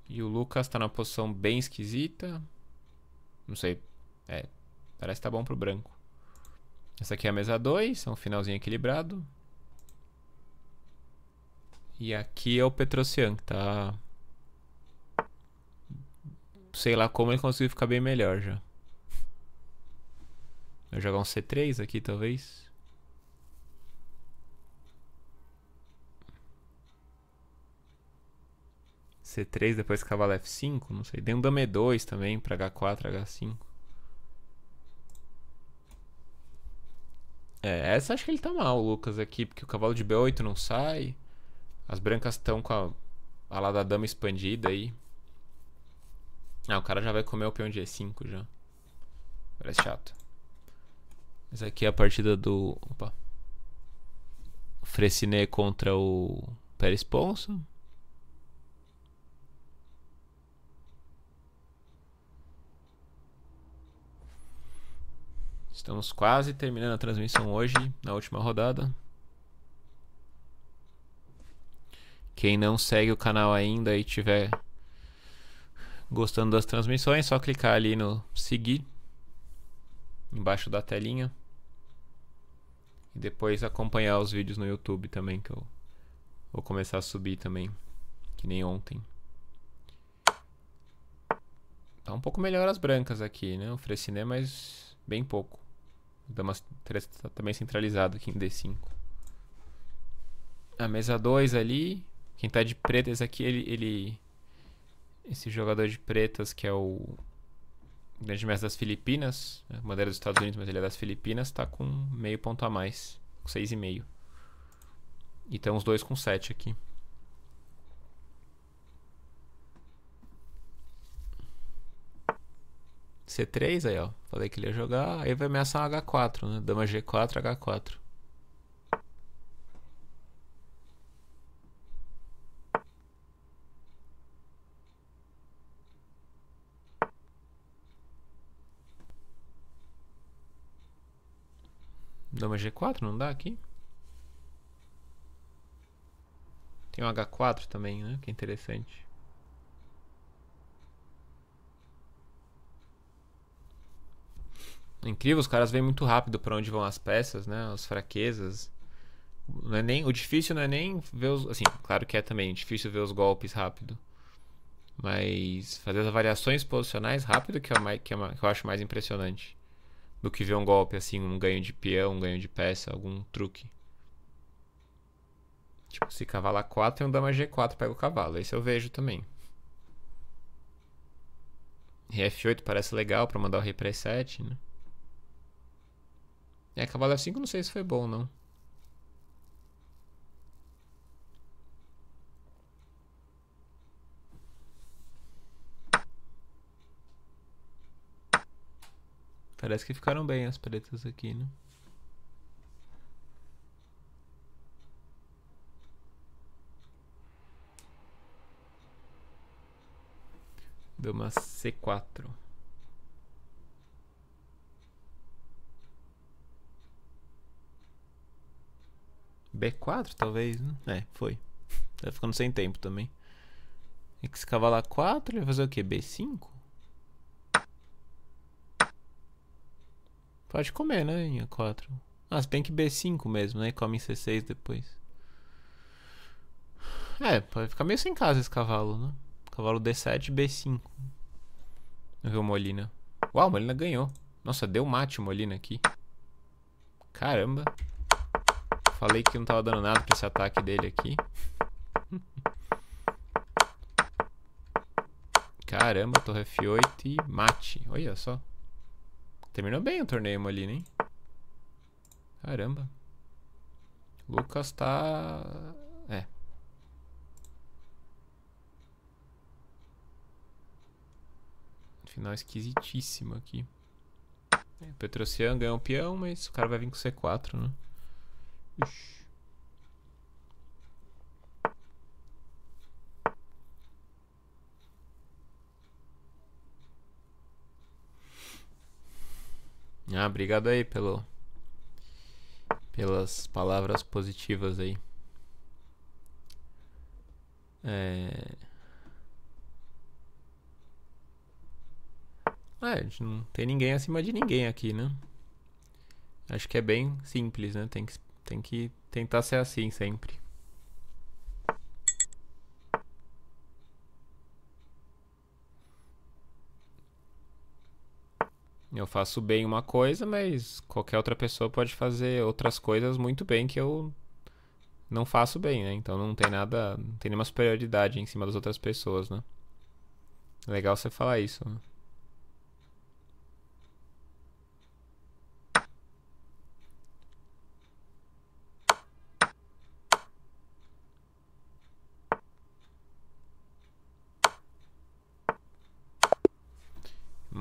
E o Lucas tá na posição bem esquisita. Não sei. É, parece que tá bom pro branco. Essa aqui é a mesa 2, é um finalzinho equilibrado. E aqui é o Petrocian, que tá... Sei lá como ele conseguiu ficar bem melhor já. Vou jogar um C3 aqui, talvez. C3, depois cavalo F5, não sei. Dei um dame 2 também pra H4, H5. É, essa acho que ele tá mal, Lucas, aqui, porque o cavalo de B8 não sai. As brancas estão com a, a lá da dama expandida aí. Ah, o cara já vai comer o peão de E5 já. Parece chato. Mas aqui é a partida do... Opa. O Frecinet contra o Pérez Ponso. Estamos quase terminando a transmissão hoje, na última rodada. Quem não segue o canal ainda e tiver gostando das transmissões, é só clicar ali no seguir embaixo da telinha e depois acompanhar os vídeos no YouTube também que eu vou começar a subir também, que nem ontem. Tá um pouco melhor as brancas aqui, né? O Freciné, mas bem pouco. O Damas 3 tá também centralizado aqui em D5. A mesa 2 ali quem tá de pretas aqui, ele, ele. Esse jogador de pretas, que é o grande mestre das Filipinas, né? bandeira dos Estados Unidos, mas ele é das Filipinas, tá com meio ponto a mais, com 6,5. E tem os dois com 7 aqui. C3 aí, ó. Falei que ele ia jogar, aí vai ameaçar um H4, né? Dama G4, H4. Dá uma G4, não dá aqui? Tem um H4 também, né? Que é interessante. É incrível, os caras veem muito rápido para onde vão as peças, né? As fraquezas. Não é nem, o difícil não é nem ver os. Assim, claro que é também difícil ver os golpes rápido. Mas fazer as variações posicionais rápido que, é o mais, que, é, que eu acho mais impressionante do que ver um golpe assim, um ganho de peão, um ganho de peça, algum truque. Tipo, se cavalar 4 e um dama G4 pega o cavalo. Esse eu vejo também. E F8 parece legal pra mandar o rei pra E7, né? É, cavalo F5 não sei se foi bom, não. Parece que ficaram bem as pretas aqui, né? Deu uma C4. B4, talvez, né? É, foi. Tá ficando sem tempo também. Excavalar 4, ele vai fazer o quê? B5? Pode comer, né, em A4. Ah, se bem que B5 mesmo, né? E come em C6 depois. É, pode ficar meio sem casa esse cavalo, né? Cavalo D7, B5. Vamos ver o Molina. Uau, o Molina ganhou. Nossa, deu mate o Molina aqui. Caramba. Falei que não tava dando nada pra esse ataque dele aqui. Caramba, torre F8 e mate. Olha só. Terminou bem o torneio, Molina, hein? Caramba. Lucas tá... É. Final esquisitíssimo aqui. É, Petrocian ganhou um peão, mas o cara vai vir com C4, né? Ixi. Ah, obrigado aí pelo pelas palavras positivas aí. É... é, a gente não tem ninguém acima de ninguém aqui, né? Acho que é bem simples, né? Tem que, tem que tentar ser assim sempre. Eu faço bem uma coisa, mas qualquer outra pessoa pode fazer outras coisas muito bem que eu não faço bem, né? Então não tem nada, não tem nenhuma superioridade em cima das outras pessoas, né? Legal você falar isso. Né?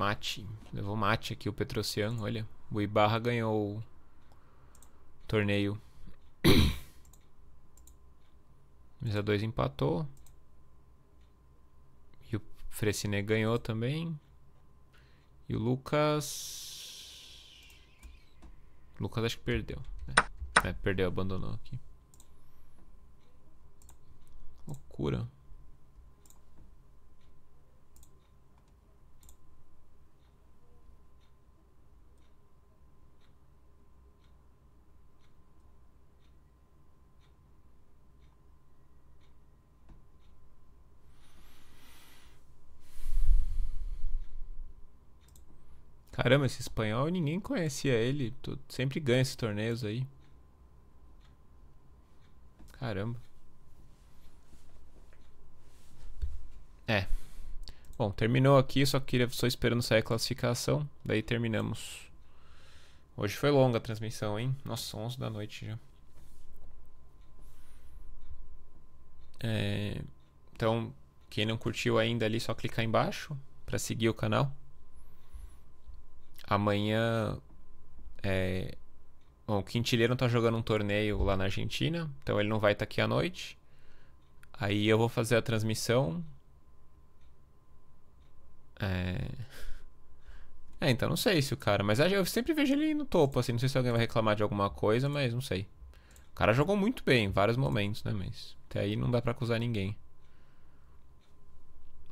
mate. Levou mate aqui o Petrociano, olha. O Ibarra ganhou o torneio. Mesa 2 empatou. E o Frecine ganhou também. E o Lucas... O Lucas acho que perdeu. Né? É, perdeu, abandonou aqui. Loucura. Caramba, esse espanhol ninguém conhecia ele. Tu sempre ganha esses torneios aí. Caramba. É. Bom, terminou aqui, só queria só esperando sair a classificação, daí terminamos. Hoje foi longa a transmissão, hein? Nossa, 11 da noite já. É, então, quem não curtiu ainda ali, só clicar embaixo para seguir o canal. Amanhã. É... Bom, o Quintileiro tá jogando um torneio lá na Argentina, então ele não vai estar tá aqui à noite. Aí eu vou fazer a transmissão. É... é, então não sei se o cara. Mas eu sempre vejo ele no topo, assim. Não sei se alguém vai reclamar de alguma coisa, mas não sei. O cara jogou muito bem em vários momentos, né? Mas até aí não dá pra acusar ninguém.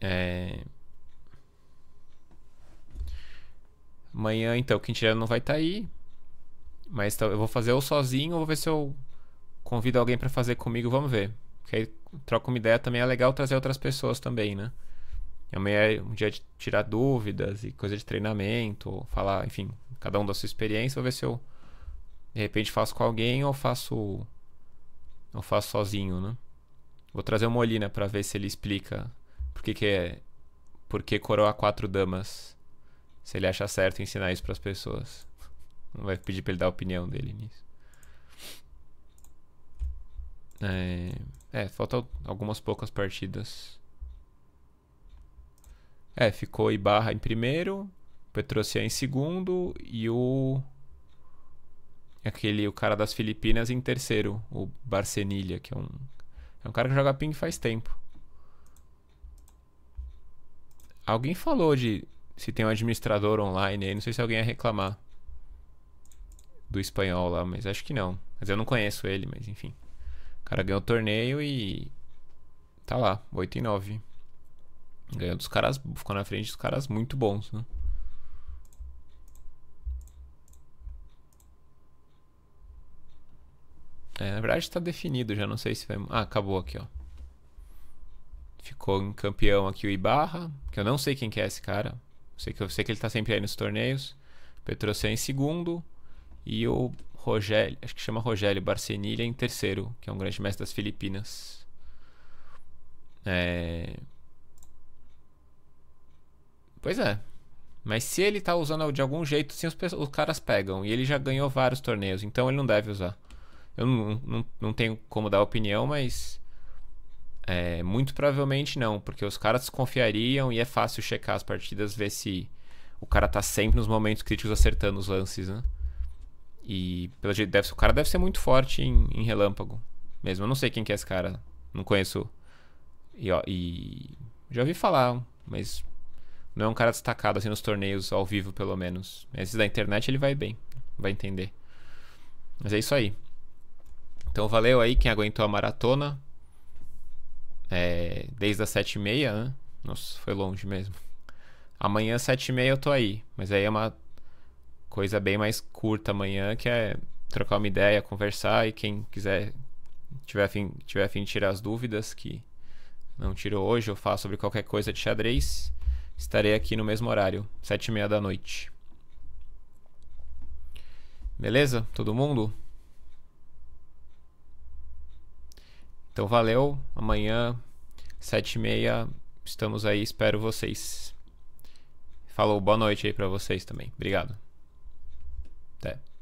É. Amanhã, então, o Quintiliano não vai estar tá aí. Mas eu vou fazer ou sozinho, ou vou ver se eu convido alguém para fazer comigo, vamos ver. Porque aí troca uma ideia também, é legal trazer outras pessoas também, né? Amanhã é um dia de tirar dúvidas e coisa de treinamento, falar, enfim, cada um da sua experiência, vou ver se eu de repente faço com alguém ou faço ou faço sozinho, né? Vou trazer o Molina para ver se ele explica por que que é por que coroa quatro damas se ele acha certo ensinar isso para as pessoas. Não vai pedir para ele dar a opinião dele nisso. É, é faltam algumas poucas partidas. É, ficou Ibarra em primeiro, Petrocia em segundo e o aquele o cara das Filipinas em terceiro, o Barcenilha, que é um é um cara que joga ping faz tempo. Alguém falou de se tem um administrador online aí. Não sei se alguém ia reclamar do espanhol lá, mas acho que não. Mas eu não conheço ele, mas enfim. O cara ganhou o torneio e. Tá lá, 8 e 9. Ganhou dos caras. Ficou na frente dos caras muito bons, né? É, na verdade está definido, já não sei se vai. Ah, acabou aqui, ó. Ficou em campeão aqui o Ibarra, que eu não sei quem que é esse cara. Sei que, eu sei que ele está sempre aí nos torneios. Petrosen em segundo. E o Rogério, acho que chama Rogério Barcenilha em terceiro, que é um grande mestre das Filipinas. É... Pois é. Mas se ele tá usando de algum jeito, sim, os, os, caras pegam. E ele já ganhou vários torneios, então ele não deve usar. Eu não, não, não tenho como dar opinião, mas é, muito provavelmente não, porque os caras desconfiariam e é fácil checar as partidas, ver se o cara tá sempre nos momentos críticos acertando os lances, né? E pelo jeito deve, o cara deve ser muito forte em, em, relâmpago. Mesmo eu não sei quem que é esse cara, não conheço. E, ó, e já ouvi falar, mas não é um cara destacado assim nos torneios ao vivo, pelo menos. Esse da internet ele vai bem, vai entender. Mas é isso aí. Então valeu aí quem aguentou a maratona. É, desde as 7h30, né? Nossa, foi longe mesmo. Amanhã, 7h30, eu tô aí. Mas aí é uma coisa bem mais curta amanhã, que é trocar uma ideia, conversar. E quem quiser, tiver afim, tiver afim de tirar as dúvidas que não tirou hoje, ou falar sobre qualquer coisa de xadrez. Estarei aqui no mesmo horário, 7h30 da noite. Beleza? Todo mundo? Então valeu, amanhã, sete e meia, estamos aí, espero vocês. Falou, boa noite aí para vocês também. Obrigado. Até.